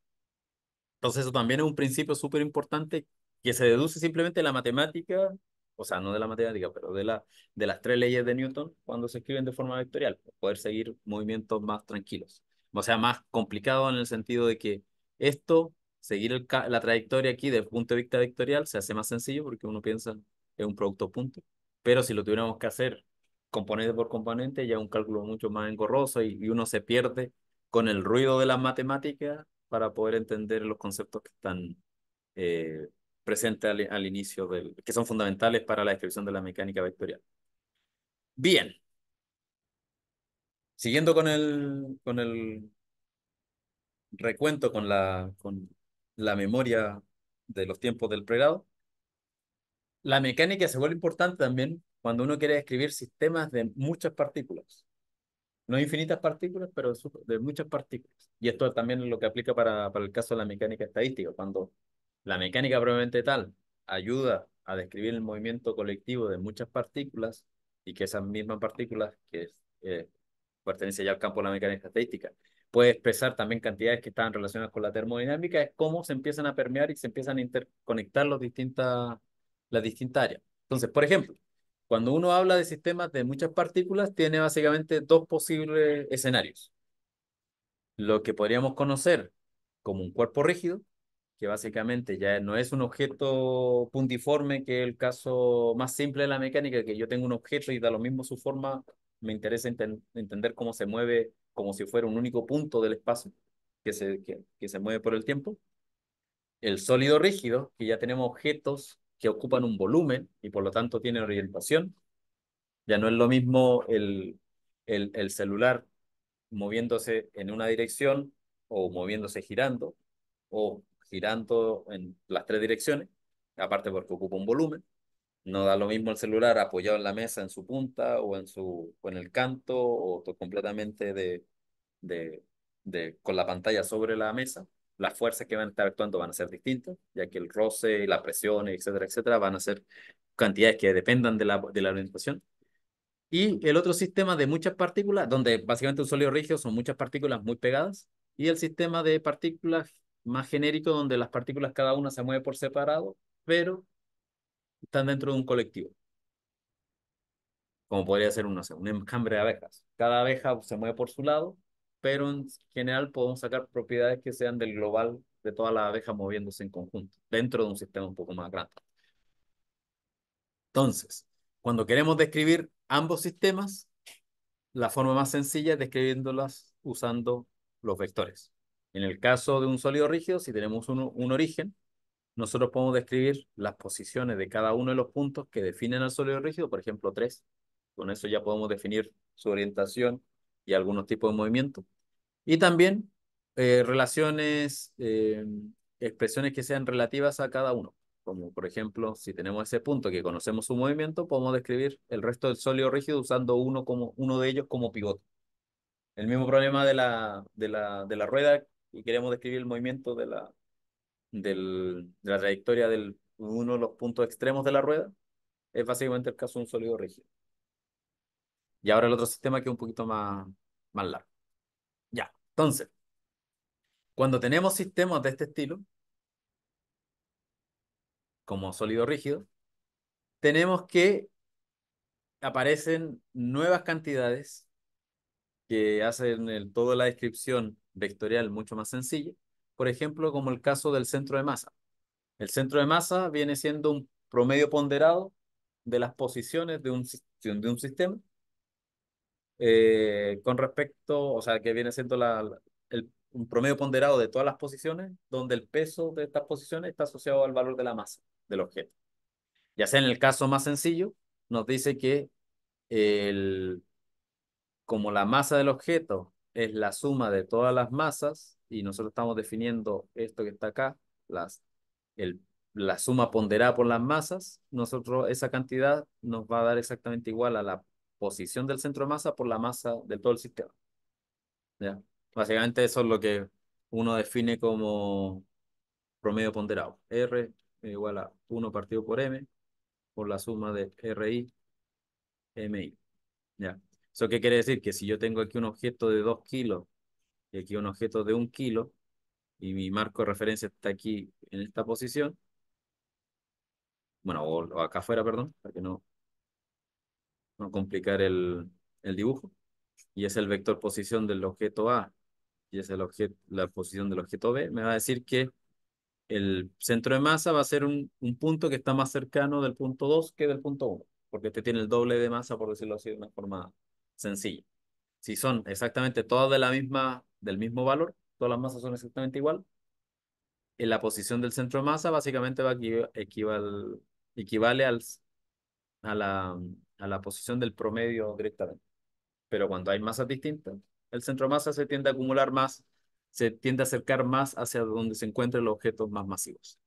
Entonces eso también es un principio súper importante que se deduce simplemente de la matemática, o sea, no de la matemática, pero de, la, de las tres leyes de Newton cuando se escriben de forma vectorial, poder seguir movimientos más tranquilos. O sea, más complicado en el sentido de que esto, seguir la trayectoria aquí desde el punto de vista vectorial, se hace más sencillo porque uno piensa en un producto punto. Pero si lo tuviéramos que hacer componente por componente, ya es un cálculo mucho más engorroso y, uno se pierde con el ruido de las matemáticas para poder entender los conceptos que están eh, presente al, inicio, del, que son fundamentales para la descripción de la mecánica vectorial. Bien. Siguiendo con el, recuento, con la, memoria de los tiempos del pregrado, la mecánica se vuelve importante también cuando uno quiere describir sistemas de muchas partículas. No infinitas partículas, pero de muchas partículas. Y esto también es lo que aplica para el caso de la mecánica estadística, cuando la mecánica probablemente tal ayuda a describir el movimiento colectivo de muchas partículas y que esas mismas partículas que eh, pertenecen ya al campo de la mecánica estadística puede expresar también cantidades que están relacionadas con la termodinámica, es cómo se empiezan a permear y se empiezan a interconectar los distintas, las distintas áreas. Entonces, por ejemplo, cuando uno habla de sistemas de muchas partículas, tiene básicamente dos posibles escenarios. Lo que podríamos conocer como un cuerpo rígido, que básicamente ya no es un objeto puntiforme, que es el caso más simple de la mecánica, que yo tengo un objeto y da lo mismo su forma, me interesa entender cómo se mueve como si fuera un único punto del espacio que se, se mueve por el tiempo. El sólido rígido, que ya tenemos objetos que ocupan un volumen y por lo tanto tienen orientación. Ya no es lo mismo el, el, el celular moviéndose en una dirección o moviéndose girando o girando en las tres direcciones, aparte porque ocupa un volumen. No da lo mismo el celular apoyado en la mesa, en su punta o en, su, o en el canto o completamente de, de, con la pantalla sobre la mesa. Las fuerzas que van a estar actuando van a ser distintas, ya que el roce y la presión, etcétera, etcétera, van a ser cantidades que dependan de la, de la orientación. Y el otro sistema de muchas partículas, donde básicamente un sólido rígido son muchas partículas muy pegadas, y el sistema de partículas más genérico donde las partículas cada una se mueve por separado, pero están dentro de un colectivo. Como podría ser una, un encambre de abejas. Cada abeja se mueve por su lado, pero en general podemos sacar propiedades que sean del global de todas las abejas moviéndose en conjunto, dentro de un sistema un poco más grande. Entonces, cuando queremos describir ambos sistemas, la forma más sencilla es describiéndolas usando los vectores. En el caso de un sólido rígido, si tenemos un, origen, nosotros podemos describir las posiciones de cada uno de los puntos que definen al sólido rígido, por ejemplo, tres. Con eso ya podemos definir su orientación y algunos tipos de movimiento. Y también eh, relaciones, eh, expresiones que sean relativas a cada uno. Como por ejemplo, si tenemos ese punto que conocemos su movimiento, podemos describir el resto del sólido rígido usando uno, como, uno de ellos como pivote. El mismo problema de la, de la, de la rueda y queremos describir el movimiento de la, de la trayectoria de uno de los puntos extremos de la rueda, es básicamente el caso de un sólido rígido. Y ahora el otro sistema que es un poquito más, más largo. Ya, entonces, cuando tenemos sistemas de este estilo, como sólido rígido, tenemos que aparecen nuevas cantidades que hacen el, toda la descripción vectorial mucho más sencillo por ejemplo, como el caso del centro de masa. El centro de masa viene siendo un promedio ponderado de las posiciones de un, de un sistema eh, con respecto, o sea, que viene siendo el, un promedio ponderado de todas las posiciones, donde el peso de estas posiciones está asociado al valor de la masa del objeto. Ya sea en el caso más sencillo, nos dice que como la masa del objeto es la suma de todas las masas y nosotros estamos definiendo esto que está acá, las, el, la suma ponderada por las masas, nosotros esa cantidad nos va a dar exactamente igual a la posición del centro de masa por la masa de todo el sistema. ¿Ya? Básicamente eso es lo que uno define como promedio ponderado. R igual a 1 partido por M por la suma de RI, MI. ¿Ya? ¿Eso qué quiere decir? Que si yo tengo aquí un objeto de 2 kilos y aquí un objeto de 1 kilo y mi marco de referencia está aquí en esta posición, bueno, o, acá afuera, perdón, para que no, no complicar el, dibujo, y es el vector posición del objeto A y es el objeto, la posición del objeto B, me va a decir que el centro de masa va a ser un, un punto que está más cercano del punto 2 que del punto 1, porque este tiene el doble de masa, por decirlo así, de una forma sencillo. Si son exactamente todas de la misma, del mismo valor, todas las masas son exactamente igual, la posición del centro de masa básicamente va a equival, equivale al, a, la, a la posición del promedio directamente. Pero cuando hay masas distintas, el centro de masa se tiende a acumular más, se tiende a acercar más hacia donde se encuentran los objetos más masivos.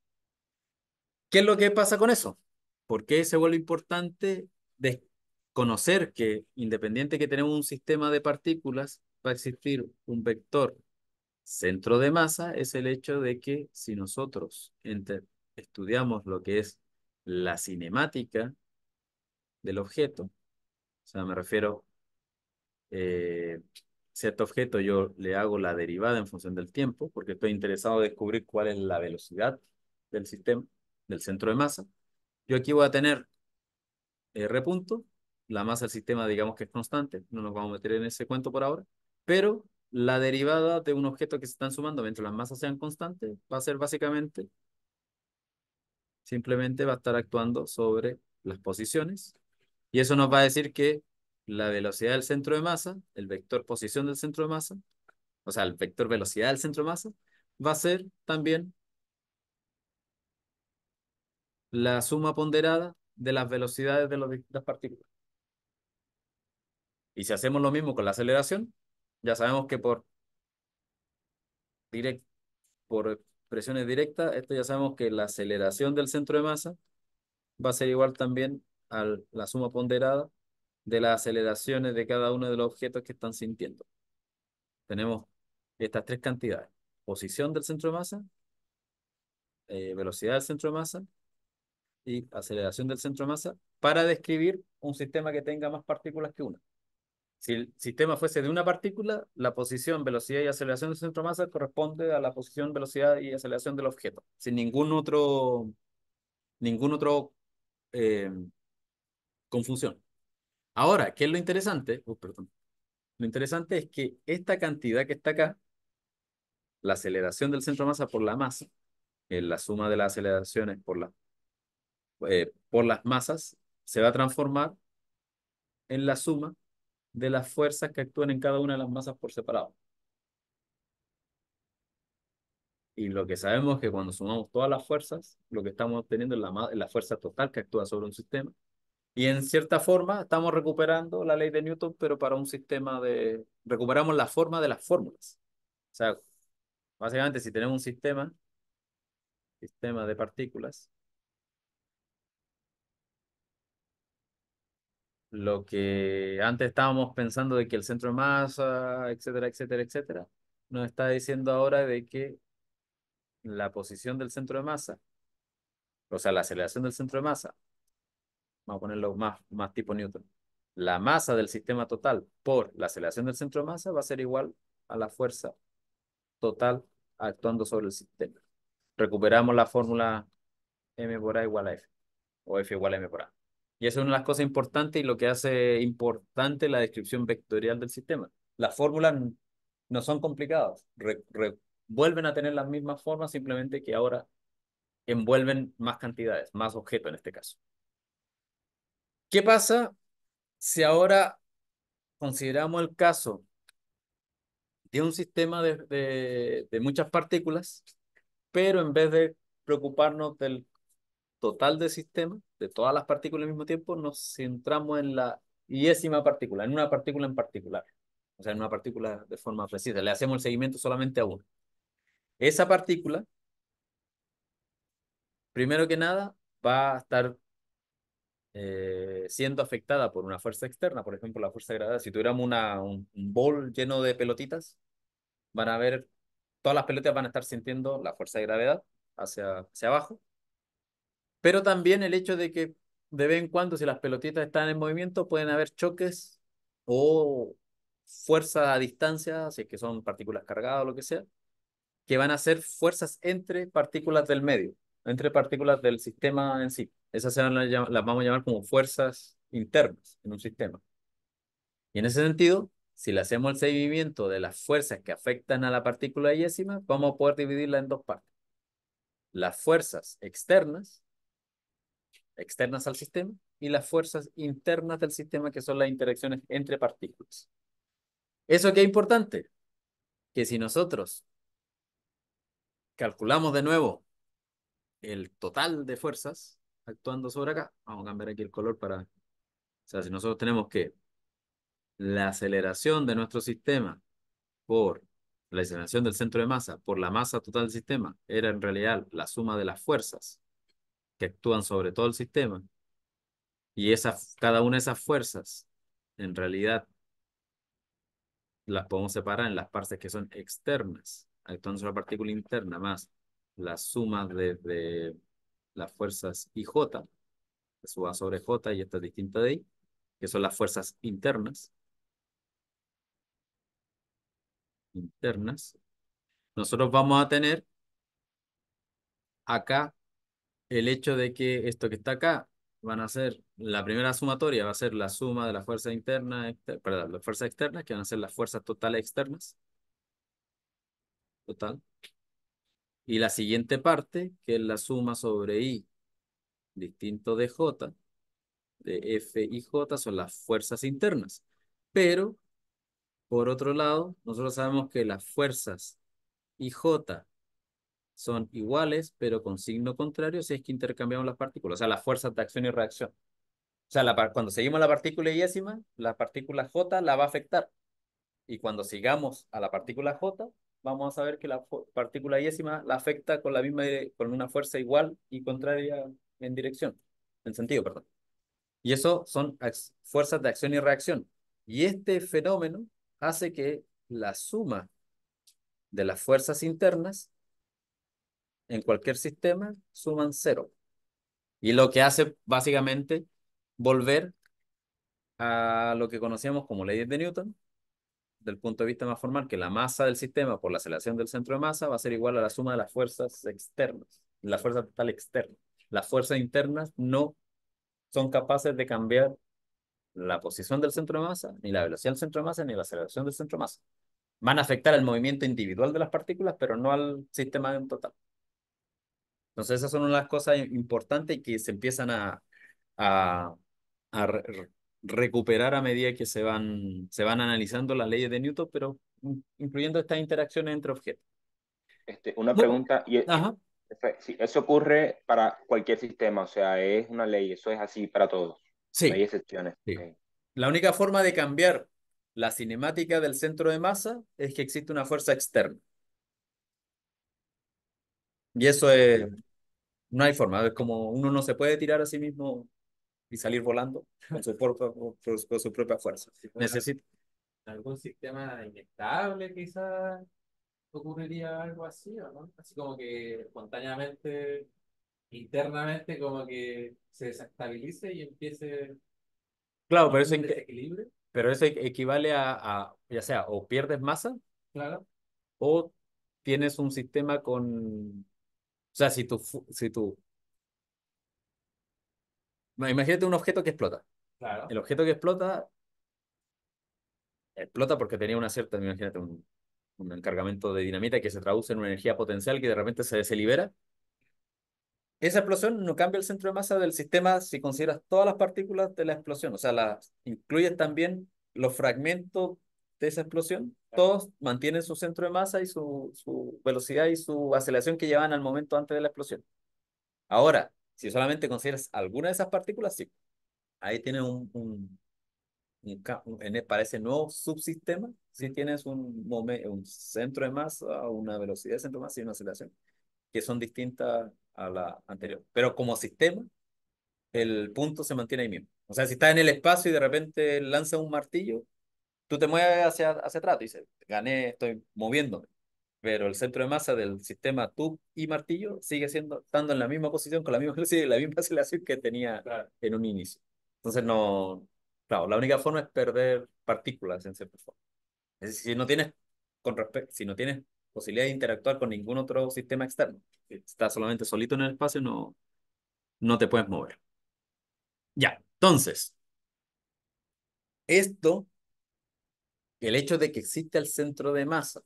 ¿Qué es lo que pasa con eso? ¿Por qué se vuelve importante de conocer que independiente que tenemos un sistema de partículas, va a existir un vector centro de masa es el hecho de que si nosotros estudiamos lo que es la cinemática del objeto, o sea, me refiero, a eh, cierto objeto yo le hago la derivada en función del tiempo, porque estoy interesado en descubrir cuál es la velocidad del sistema, del centro de masa. Yo aquí voy a tener eh, R punto la masa del sistema digamos que es constante, no nos vamos a meter en ese cuento por ahora, pero la derivada de un objeto que se están sumando mientras las masas sean constantes va a ser básicamente, simplemente va a estar actuando sobre las posiciones y eso nos va a decir que la velocidad del centro de masa, el vector posición del centro de masa, o sea, el vector velocidad del centro de masa, va a ser también la suma ponderada de las velocidades de las partículas. Y si hacemos lo mismo con la aceleración, ya sabemos que por, direct, por presiones directas, esto ya sabemos que la aceleración del centro de masa va a ser igual también a la suma ponderada de las aceleraciones de cada uno de los objetos que están sintiendo. Tenemos estas tres cantidades. Posición del centro de masa, eh, velocidad del centro de masa y aceleración del centro de masa para describir un sistema que tenga más partículas que una. Si el sistema fuese de una partícula, la posición, velocidad y aceleración del centro masa corresponde a la posición, velocidad y aceleración del objeto, sin ningún otro, ningún otro eh, confusión. Ahora, ¿qué es lo interesante? Oh, perdón. Lo interesante es que esta cantidad que está acá, la aceleración del centro masa por la masa, la suma de las aceleraciones por, la, eh, por las masas, se va a transformar en la suma de las fuerzas que actúan en cada una de las masas por separado. Y lo que sabemos es que cuando sumamos todas las fuerzas, lo que estamos obteniendo es la, la fuerza total que actúa sobre un sistema. Y en cierta forma estamos recuperando la ley de Newton, pero para un sistema de... recuperamos la forma de las fórmulas. O sea, básicamente si tenemos un sistema, sistema de partículas, lo que antes estábamos pensando de que el centro de masa, etcétera, etcétera, etcétera, nos está diciendo ahora de que la posición del centro de masa, o sea, la aceleración del centro de masa, vamos a ponerlo más, más tipo Newton, la masa del sistema total por la aceleración del centro de masa va a ser igual a la fuerza total actuando sobre el sistema. Recuperamos la fórmula m por a igual a f, o f igual a m por a. Y esa es una de las cosas importantes y lo que hace importante la descripción vectorial del sistema. Las fórmulas no son complicadas, vuelven a tener las mismas formas, simplemente que ahora envuelven más cantidades, más objetos en este caso. ¿Qué pasa si ahora consideramos el caso de un sistema de muchas partículas, pero en vez de preocuparnos del total del sistema, de todas las partículas al mismo tiempo, nos centramos en la yésima partícula, en una partícula en particular. O sea, en una partícula de forma precisa. Le hacemos el seguimiento solamente a una. Esa partícula, primero que nada, va a estar eh, siendo afectada por una fuerza externa, por ejemplo, la fuerza de gravedad. Si tuviéramos un, un bol lleno de pelotitas, van a ver, todas las pelotas van a estar sintiendo la fuerza de gravedad hacia, hacia abajo, pero también el hecho de que de vez en cuando, si las pelotitas están en movimiento, pueden haber choques o fuerza a distancia, si es que son partículas cargadas o lo que sea, que van a ser fuerzas entre partículas del medio, entre partículas del sistema en sí. Esas las vamos a llamar como fuerzas internas en un sistema. Y en ese sentido, si le hacemos el seguimiento de las fuerzas que afectan a la partícula yésima, vamos a poder dividirla en dos partes. Las fuerzas externas externas al sistema y las fuerzas internas del sistema, que son las interacciones entre partículas. ¿Eso qué es importante? Que si nosotros calculamos de nuevo el total de fuerzas actuando sobre acá, vamos a cambiar aquí el color para... O sea, si nosotros tenemos que la aceleración de nuestro sistema por la aceleración del centro de masa por la masa total del sistema era en realidad la suma de las fuerzas que actúan sobre todo el sistema, y esa cada una de esas fuerzas, en realidad, las podemos separar en las partes que son externas, actuando sobre la partícula interna, más la suma de, las fuerzas IJ, que suba sobre J y esta es distinta de I, que son las fuerzas internas. Internas. Nosotros vamos a tener acá el hecho de que esto que está acá van a ser, la primera sumatoria va a ser la suma de la fuerzas internas perdón, las fuerzas externas, que van a ser las fuerzas totales externas. Total. Y la siguiente parte, que es la suma sobre I distinto de J, de F y J, son las fuerzas internas. Pero, por otro lado, nosotros sabemos que las fuerzas J, son iguales, pero con signo contrario si es que intercambiamos las partículas, o sea, las fuerzas de acción y reacción. O sea, la, cuando seguimos la partícula yésima, la partícula J la va a afectar. Y cuando sigamos a la partícula J, vamos a saber que la partícula yésima la afecta con la misma con una fuerza igual y contraria en dirección, en sentido, perdón. Y eso son fuerzas de acción y reacción. Y este fenómeno hace que la suma de las fuerzas internas en cualquier sistema suman cero. Y lo que hace básicamente volver a lo que conocíamos como leyes de Newton, del punto de vista más formal, que la masa del sistema por la aceleración del centro de masa va a ser igual a la suma de las fuerzas externas, la fuerza total externa. Las fuerzas internas no son capaces de cambiar la posición del centro de masa, ni la velocidad del centro de masa, ni la aceleración del centro de masa. Van a afectar al movimiento individual de las partículas, pero no al sistema en total. Entonces esas son unas cosas importantes que se empiezan a, a, recuperar a medida que se van, se van analizando las leyes de Newton, pero incluyendo estas interacciones entre objetos. Este, una pregunta, y e, Ajá. eso ocurre para cualquier sistema, o sea, es una ley, eso es así para todos. Sí. hay excepciones. La única forma de cambiar la cinemática del centro de masa es que existe una fuerza externa. Y eso es, no hay forma, es como uno no se puede tirar a sí mismo y salir volando con su, por, su propia fuerza. (laughs) Pues, Necesita. ¿Algún sistema inestable quizás ocurriría algo así no? Así como que espontáneamente, internamente, como que se desestabilice y empiece... Claro, pero eso, pero eso equivale a, ya sea, o pierdes masa, claro. o tienes un sistema con o sea, si tú, si tú... Imagínate un objeto que explota. El objeto que explota, explota porque tenía una cierta, imagínate, un, un encargamento de dinamita que se traduce en una energía potencial que de repente se, se libera. Esa explosión no cambia el centro de masa del sistema si consideras todas las partículas de la explosión. O sea, las, incluyes también los fragmentos de esa explosión, todos mantienen su centro de masa y su, su velocidad y su aceleración que llevan al momento antes de la explosión. Ahora, si solamente consideras alguna de esas partículas, sí. Ahí tienes un, un, un, e, para ese nuevo subsistema, si tienes un, un centro de masa, una velocidad de centro de masa y una aceleración, que son distintas a la anterior. Pero como sistema, el punto se mantiene ahí mismo. O sea, si estás en el espacio y de repente lanzas un martillo, tú te mueves hacia, hacia atrás, dices, gané, estoy moviéndome. Pero el centro de masa del sistema tub y martillo sigue siendo, estando en la misma posición, con la misma (laughs) la misma aceleración que tenía en un inicio. Entonces, no, claro, la única forma es perder partículas en cierta forma. Es decir, si no tienes, con respecto, si no tienes posibilidad de interactuar con ningún otro sistema externo, estás solamente solito en el espacio, no, no te puedes mover. Ya, entonces, esto el hecho de que existe el centro de masa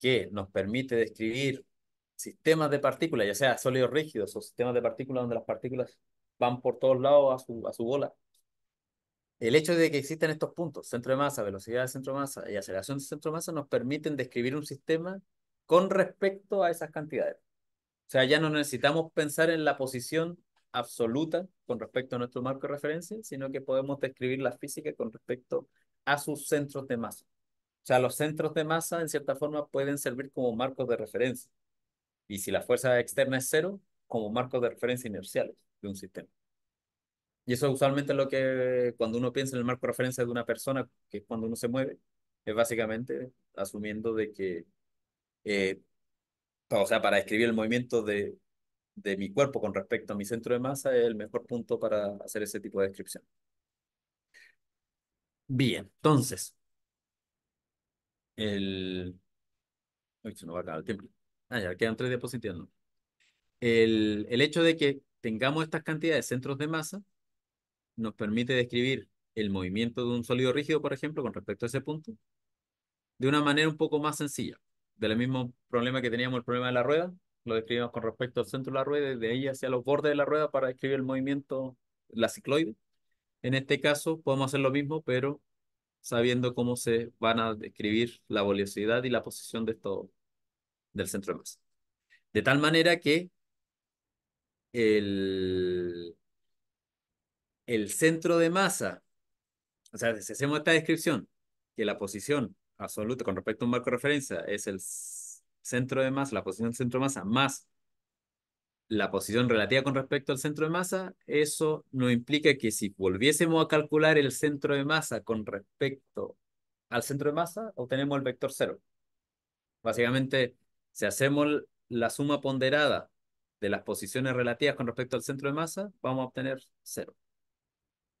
que nos permite describir sistemas de partículas, ya sea sólidos rígidos o sistemas de partículas donde las partículas van por todos lados a su, a bola, el hecho de que existan estos puntos, centro de masa, velocidad de centro de masa y aceleración de centro de masa, nos permiten describir un sistema con respecto a esas cantidades. O sea, ya no necesitamos pensar en la posición absoluta con respecto a nuestro marco de referencia, sino que podemos describir la física con respecto a sus centros de masa. O sea, los centros de masa, en cierta forma, pueden servir como marcos de referencia. Y si la fuerza externa es cero, como marcos de referencia inerciales de un sistema. Y eso usualmente lo que cuando uno piensa en el marco de referencia de una persona, que es cuando uno se mueve, es básicamente asumiendo de que, eh, o sea, para describir el movimiento de, de mi cuerpo con respecto a mi centro de masa es el mejor punto para hacer ese tipo de descripción. Bien, entonces. El... Ah, quedan tres El, hecho de que tengamos estas cantidades de centros de masa nos permite describir el movimiento de un sólido rígido, por ejemplo, con respecto a ese punto, de una manera un poco más sencilla. Del mismo problema que teníamos el problema de la rueda, lo describimos con respecto al centro de la rueda de ahí hacia los bordes de la rueda para describir el movimiento, la cicloide. En este caso podemos hacer lo mismo, pero sabiendo cómo se van a describir la velocidad y la posición de esto, del centro de masa. De tal manera que el, el centro de masa, o sea, si hacemos esta descripción, que la posición absoluta con respecto a un marco de referencia es el centro de masa, la posición del centro de masa, más la posición relativa con respecto al centro de masa, eso nos implica que si volviésemos a calcular el centro de masa con respecto al centro de masa, obtenemos el vector cero. Básicamente, si hacemos la suma ponderada de las posiciones relativas con respecto al centro de masa, vamos a obtener cero,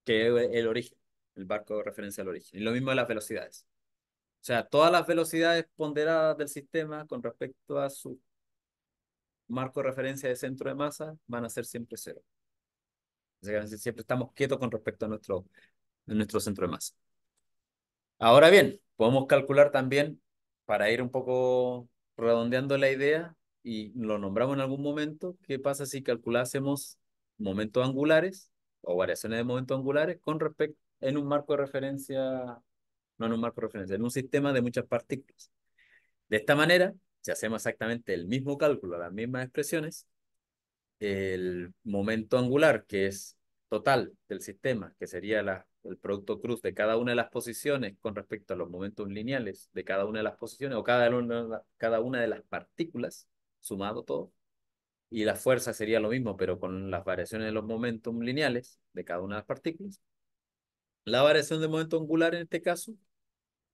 que es el origen, el barco de referencia al origen. Y lo mismo de las velocidades. O sea, todas las velocidades ponderadas del sistema con respecto a su marco de referencia de centro de masa van a ser siempre cero. siempre estamos quietos con respecto a nuestro, nuestro centro de masa. Ahora bien, podemos calcular también, para ir un poco redondeando la idea, y lo nombramos en algún momento, qué pasa si calculásemos momentos angulares o variaciones de momentos angulares con respecto en un marco de referencia, no en un marco de referencia, en un sistema de muchas partículas. De esta manera, si hacemos exactamente el mismo cálculo, las mismas expresiones, el momento angular, que es total del sistema, que sería la, el producto cruz de cada una de las posiciones con respecto a los momentos lineales de cada una de las posiciones o cada una, cada una de las partículas, sumado todo, y la fuerza sería lo mismo, pero con las variaciones de los momentos lineales de cada una de las partículas. La variación de momento angular en este caso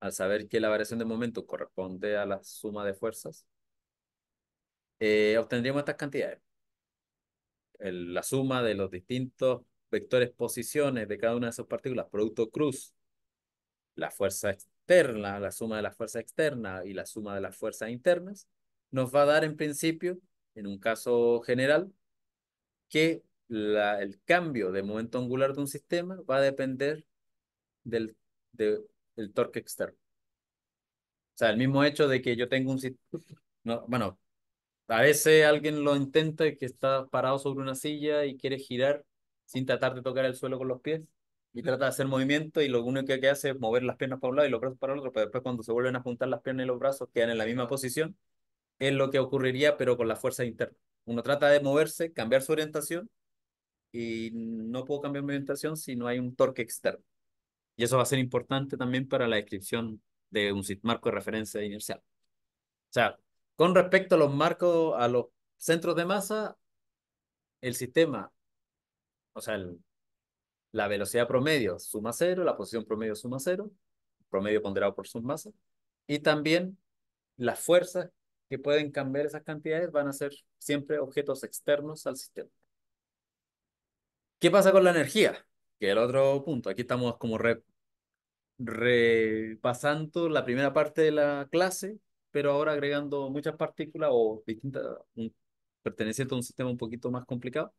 al saber que la variación de momento corresponde a la suma de fuerzas, eh, obtendríamos estas cantidades. la suma de los distintos vectores posiciones de cada una de esas partículas, producto cruz, la fuerza externa, la suma de la fuerza externa y la suma de las fuerzas internas, nos va a dar en principio, en un caso general, que la, el cambio de momento angular de un sistema va a depender del, de el torque externo. O sea, el mismo hecho de que yo tengo un... No, bueno, a veces alguien lo intenta y que está parado sobre una silla y quiere girar sin tratar de tocar el suelo con los pies y trata de hacer movimiento y lo único que hace es mover las piernas para un lado y los brazos para el otro, pero después cuando se vuelven a juntar las piernas y los brazos quedan en la misma posición, es lo que ocurriría pero con la fuerza interna. Uno trata de moverse, cambiar su orientación y no puedo cambiar mi orientación si no hay un torque externo. Y eso va a ser importante también para la descripción de un marco de referencia inercial. O sea, con respecto a los marcos, a los centros de masa, el sistema, o sea, la velocidad promedio suma cero, la posición promedio suma cero, promedio ponderado por su masa y también las fuerzas que pueden cambiar esas cantidades van a ser siempre objetos externos al sistema. ¿Qué pasa con la energía? Que el otro punto, aquí estamos como re repasando la primera parte de la clase, pero ahora agregando muchas partículas o distintas, a un sistema un poquito más complicado.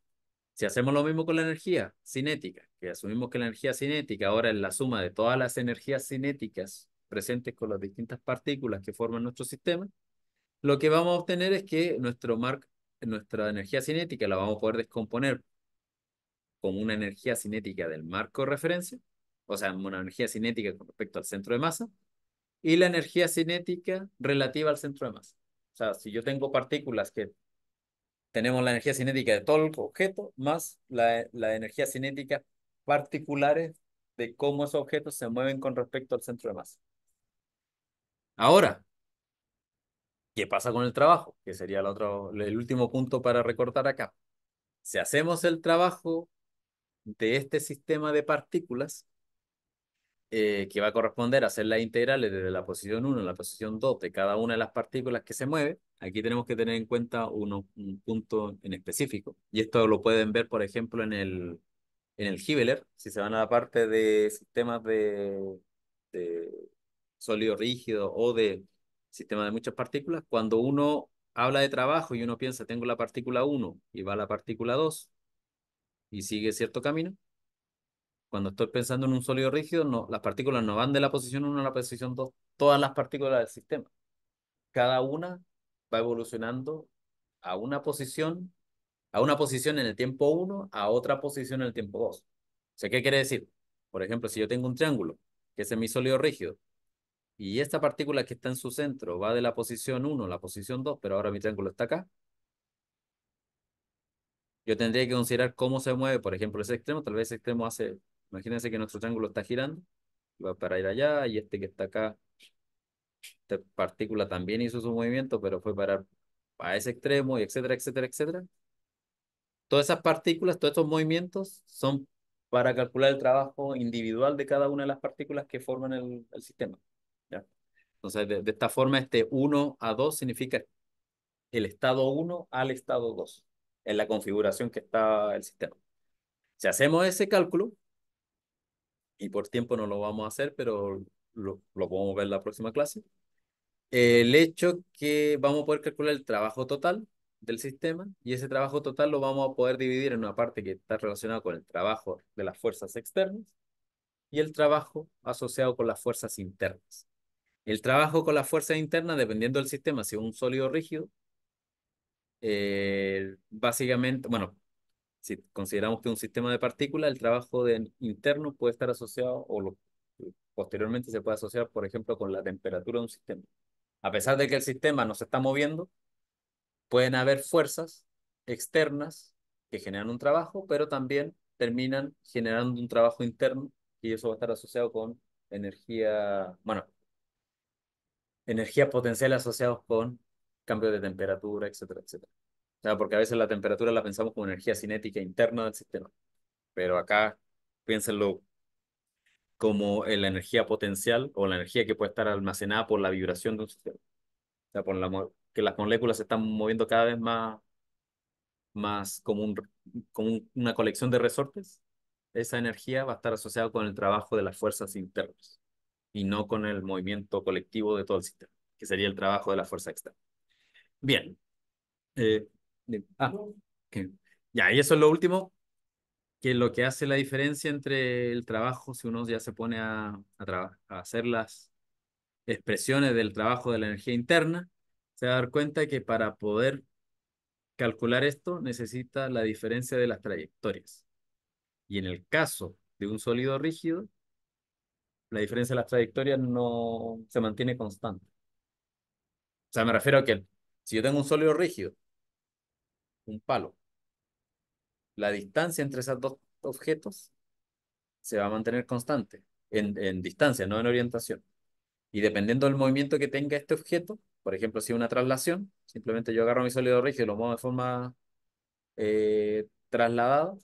Si hacemos lo mismo con la energía cinética, que asumimos que la energía cinética ahora es la suma de todas las energías cinéticas presentes con las distintas partículas que forman nuestro sistema, lo que vamos a obtener es que nuestro marco nuestra energía cinética la vamos a poder descomponer como una energía cinética del marco referencia o sea, una energía cinética con respecto al centro de masa, y la energía cinética relativa al centro de masa. O sea, si yo tengo partículas que tenemos la energía cinética de todo el objeto, más la, la energía cinética particulares de cómo esos objetos se mueven con respecto al centro de masa. Ahora, ¿qué pasa con el trabajo? Que sería el, otro, el último punto para recortar acá. Si hacemos el trabajo de este sistema de partículas, eh, que va a corresponder a hacer las integrales desde la posición 1 a la posición 2 de cada una de las partículas que se mueve, aquí tenemos que tener en cuenta uno, un punto en específico. Y esto lo pueden ver, por ejemplo, en el, en el si se van a la parte de sistemas de, de sólido rígido o de sistemas de muchas partículas, cuando uno habla de trabajo y uno piensa, tengo la partícula 1 y va la partícula 2 y sigue cierto camino, cuando estoy pensando en un sólido rígido, no, las partículas no van de la posición 1 a la posición 2, todas las partículas del sistema. Cada una va evolucionando a una posición, a una posición en el tiempo 1, a otra posición en el tiempo 2. O ¿qué quiere decir? Por ejemplo, si yo tengo un triángulo, que es mi sólido rígido, y esta partícula que está en su centro va de la posición 1 a la posición 2, pero ahora mi triángulo está acá, yo tendría que considerar cómo se mueve, por ejemplo, ese extremo, tal vez ese extremo hace Imagínense que nuestro triángulo está girando, va para ir allá, y este que está acá, esta partícula también hizo su movimiento, pero fue para, a ese extremo, y etcétera, etcétera, etcétera. Todas esas partículas, todos estos movimientos son para calcular el trabajo individual de cada una de las partículas que forman el, sistema. ¿ya? Entonces, de, de, esta forma, este 1 a 2 significa el estado 1 al estado 2, en la configuración que está el sistema. Si hacemos ese cálculo, y por tiempo no lo vamos a hacer, pero lo, lo podemos ver en la próxima clase. El hecho que vamos a poder calcular el trabajo total del sistema y ese trabajo total lo vamos a poder dividir en una parte que está relacionada con el trabajo de las fuerzas externas y el trabajo asociado con las fuerzas internas. El trabajo con las fuerzas internas, dependiendo del sistema, si es un sólido rígido, eh, básicamente, bueno, si consideramos que un sistema de partículas, el trabajo interno puede estar asociado o posteriormente se puede asociar, por ejemplo, con la temperatura de un sistema. A pesar de que el sistema no se está moviendo, pueden haber fuerzas externas que generan un trabajo, pero también terminan generando un trabajo interno y eso va a estar asociado con energía, bueno, energía potencial asociados con cambios de temperatura, etcétera, etcétera sea, porque a veces la temperatura la pensamos como energía cinética interna del sistema, pero acá piénsenlo como en la energía potencial o la energía que puede estar almacenada por la vibración de un sistema. O sea, por la, que las moléculas se están moviendo cada vez más, más como, un, una colección de resortes. Esa energía va a estar asociada con el trabajo de las fuerzas internas y no con el movimiento colectivo de todo el sistema, que sería el trabajo de la fuerza externa. Bien, eh, Ah, Ya, y eso es lo último, que lo que hace la diferencia entre el trabajo, si uno ya se pone a, a, a hacer las expresiones del trabajo de la energía interna, se va a dar cuenta que para poder calcular esto necesita la diferencia de las trayectorias. Y en el caso de un sólido rígido, la diferencia de las trayectorias no se mantiene constante. O sea, me refiero a que si yo tengo un sólido rígido un palo. La distancia entre esos dos objetos se va a mantener constante, en, distancia, no en orientación. Y dependiendo del movimiento que tenga este objeto, por ejemplo, si una traslación, simplemente yo agarro mi sólido rígido y lo muevo de forma eh, trasladada,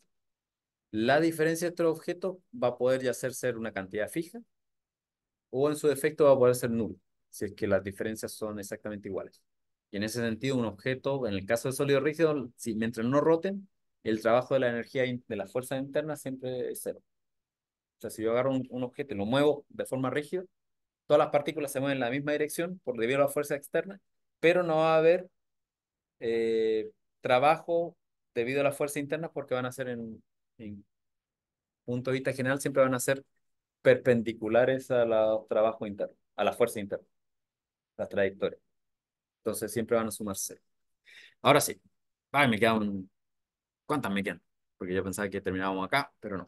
la diferencia entre objetos va a poder ya ser una cantidad fija o en su defecto va a poder ser nulo, si es que las diferencias son exactamente iguales. Y en ese sentido, un objeto, en el caso de sólido rígido, si, mientras no roten, el trabajo de la energía de la fuerza interna siempre es cero. O sea, si yo agarro un, objeto y lo muevo de forma rígida, todas las partículas se mueven en la misma dirección por debido a la fuerza externa, pero no va a haber eh, trabajo debido a la fuerza interna porque van a ser en, en punto de vista general, siempre van a ser perpendiculares a los trabajos a la fuerza interna, las trayectorias. Entonces siempre van a sumarse Ahora sí. Ay, me quedan... ¿Cuántas me quedan? Porque yo pensaba que terminábamos acá, pero no.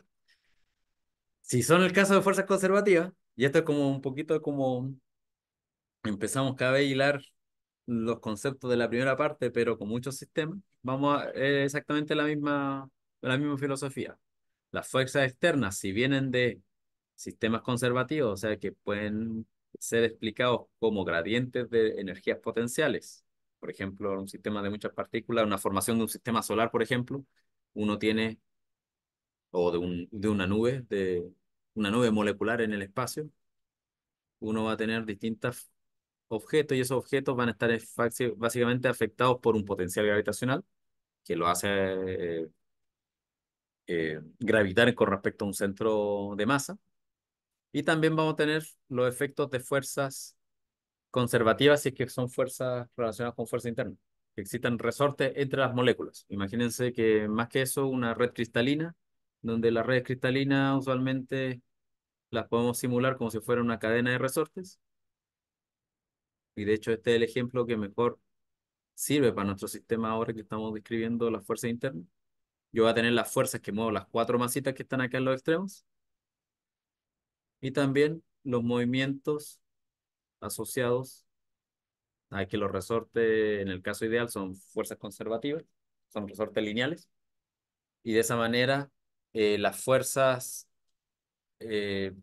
Si son el caso de fuerzas conservativas, y esto es como un poquito como empezamos cada vez a hilar los conceptos de la primera parte, pero con muchos sistemas, vamos a eh, exactamente la misma, la misma filosofía. Las fuerzas externas, si vienen de sistemas conservativos, o sea, que pueden ser explicados como gradientes de energías potenciales. Por ejemplo, un sistema de muchas partículas, una formación de un sistema solar, por ejemplo, uno tiene, o de, de una nube, de una nube molecular en el espacio, uno va a tener distintos objetos y esos objetos van a estar básicamente afectados por un potencial gravitacional que lo hace eh, eh, gravitar con respecto a un centro de masa y también vamos a tener los efectos de fuerzas conservativas, si es que son fuerzas relacionadas con fuerza interna, que existen resortes entre las moléculas. Imagínense que más que eso, una red cristalina, donde las redes cristalinas usualmente las podemos simular como si fuera una cadena de resortes. Y de hecho este es el ejemplo que mejor sirve para nuestro sistema ahora que estamos describiendo la fuerza interna. Yo voy a tener las fuerzas que muevo las cuatro masitas que están acá en los extremos y también los movimientos asociados a que los resortes, en el caso ideal, son fuerzas conservativas, son resortes lineales, y de esa manera eh, las fuerzas eh,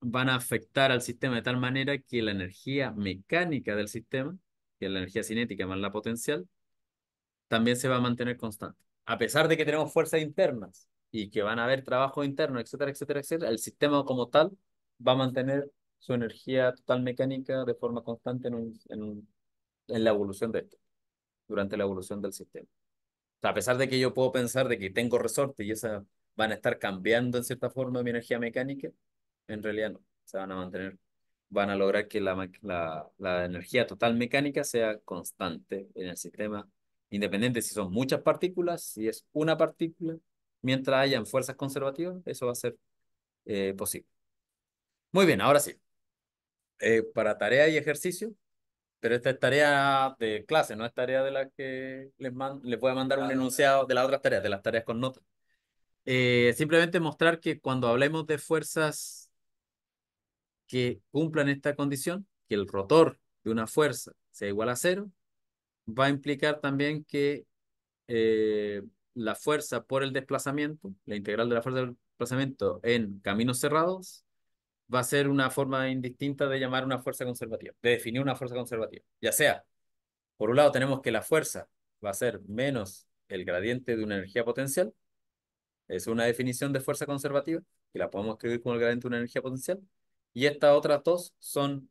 van a afectar al sistema de tal manera que la energía mecánica del sistema, que es la energía cinética más la potencial, también se va a mantener constante. A pesar de que tenemos fuerzas internas y que van a haber trabajo interno, etcétera, etcétera, etcétera, el sistema como tal va a mantener su energía total mecánica de forma constante en, en, en la evolución de esto, durante la evolución del sistema. sea, a pesar de que yo puedo pensar de que tengo resorte y esas van a estar cambiando en cierta forma mi energía mecánica, en realidad no, se van a mantener, van a lograr que la, energía total mecánica sea constante en el sistema, independiente si son muchas partículas, si es una partícula, mientras hayan fuerzas conservativas, eso va a ser eh, posible. Muy bien, ahora sí. Eh, para tarea y ejercicio, pero esta es tarea de clase, no es tarea de la que les, les voy a mandar un enunciado de las otras tareas, de las tareas con notas. Eh, simplemente mostrar que cuando hablemos de fuerzas que cumplan esta condición, que el rotor de una fuerza sea igual a cero, va a implicar también que eh, la fuerza por el desplazamiento, la integral de la fuerza del desplazamiento en caminos cerrados, va a ser una forma indistinta de llamar una fuerza conservativa, de definir una fuerza conservativa. Ya sea, por un lado tenemos que la fuerza va a ser menos el gradiente de una energía potencial, es una definición de fuerza conservativa, que la podemos escribir como el gradiente de una energía potencial, y estas otras dos son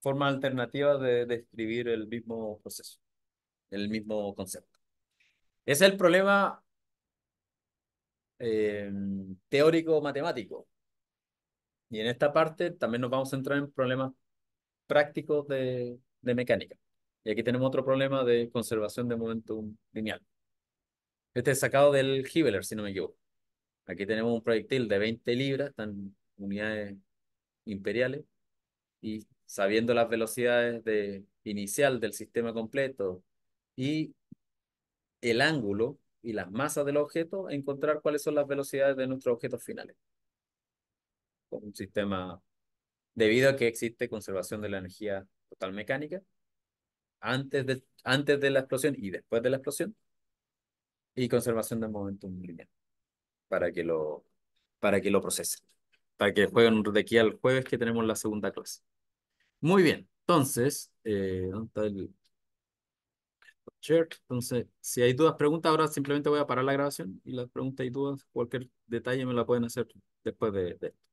formas alternativas de describir el mismo proceso, el mismo concepto. Ese es el problema eh, teórico-matemático, y en esta parte también nos vamos a centrar en problemas prácticos de, mecánica. Y aquí tenemos otro problema de conservación de momentum lineal. Este es sacado del Hiveler, si no me equivoco. Aquí tenemos un proyectil de 20 libras, están unidades imperiales, y sabiendo las velocidades de inicial del sistema completo y el ángulo y las masas del objeto, encontrar cuáles son las velocidades de nuestros objetos finales con un sistema, debido a que existe conservación de la energía total mecánica, antes de, antes de la explosión y después de la explosión, y conservación del momento lineal, para que lo, para que lo procesen, para que jueguen de aquí al jueves que tenemos la segunda clase. Muy bien, entonces, eh, ¿dónde está el shirt? Entonces, si hay dudas, preguntas, ahora simplemente voy a parar la grabación y las preguntas y dudas, cualquier detalle me la pueden hacer después de, de esto.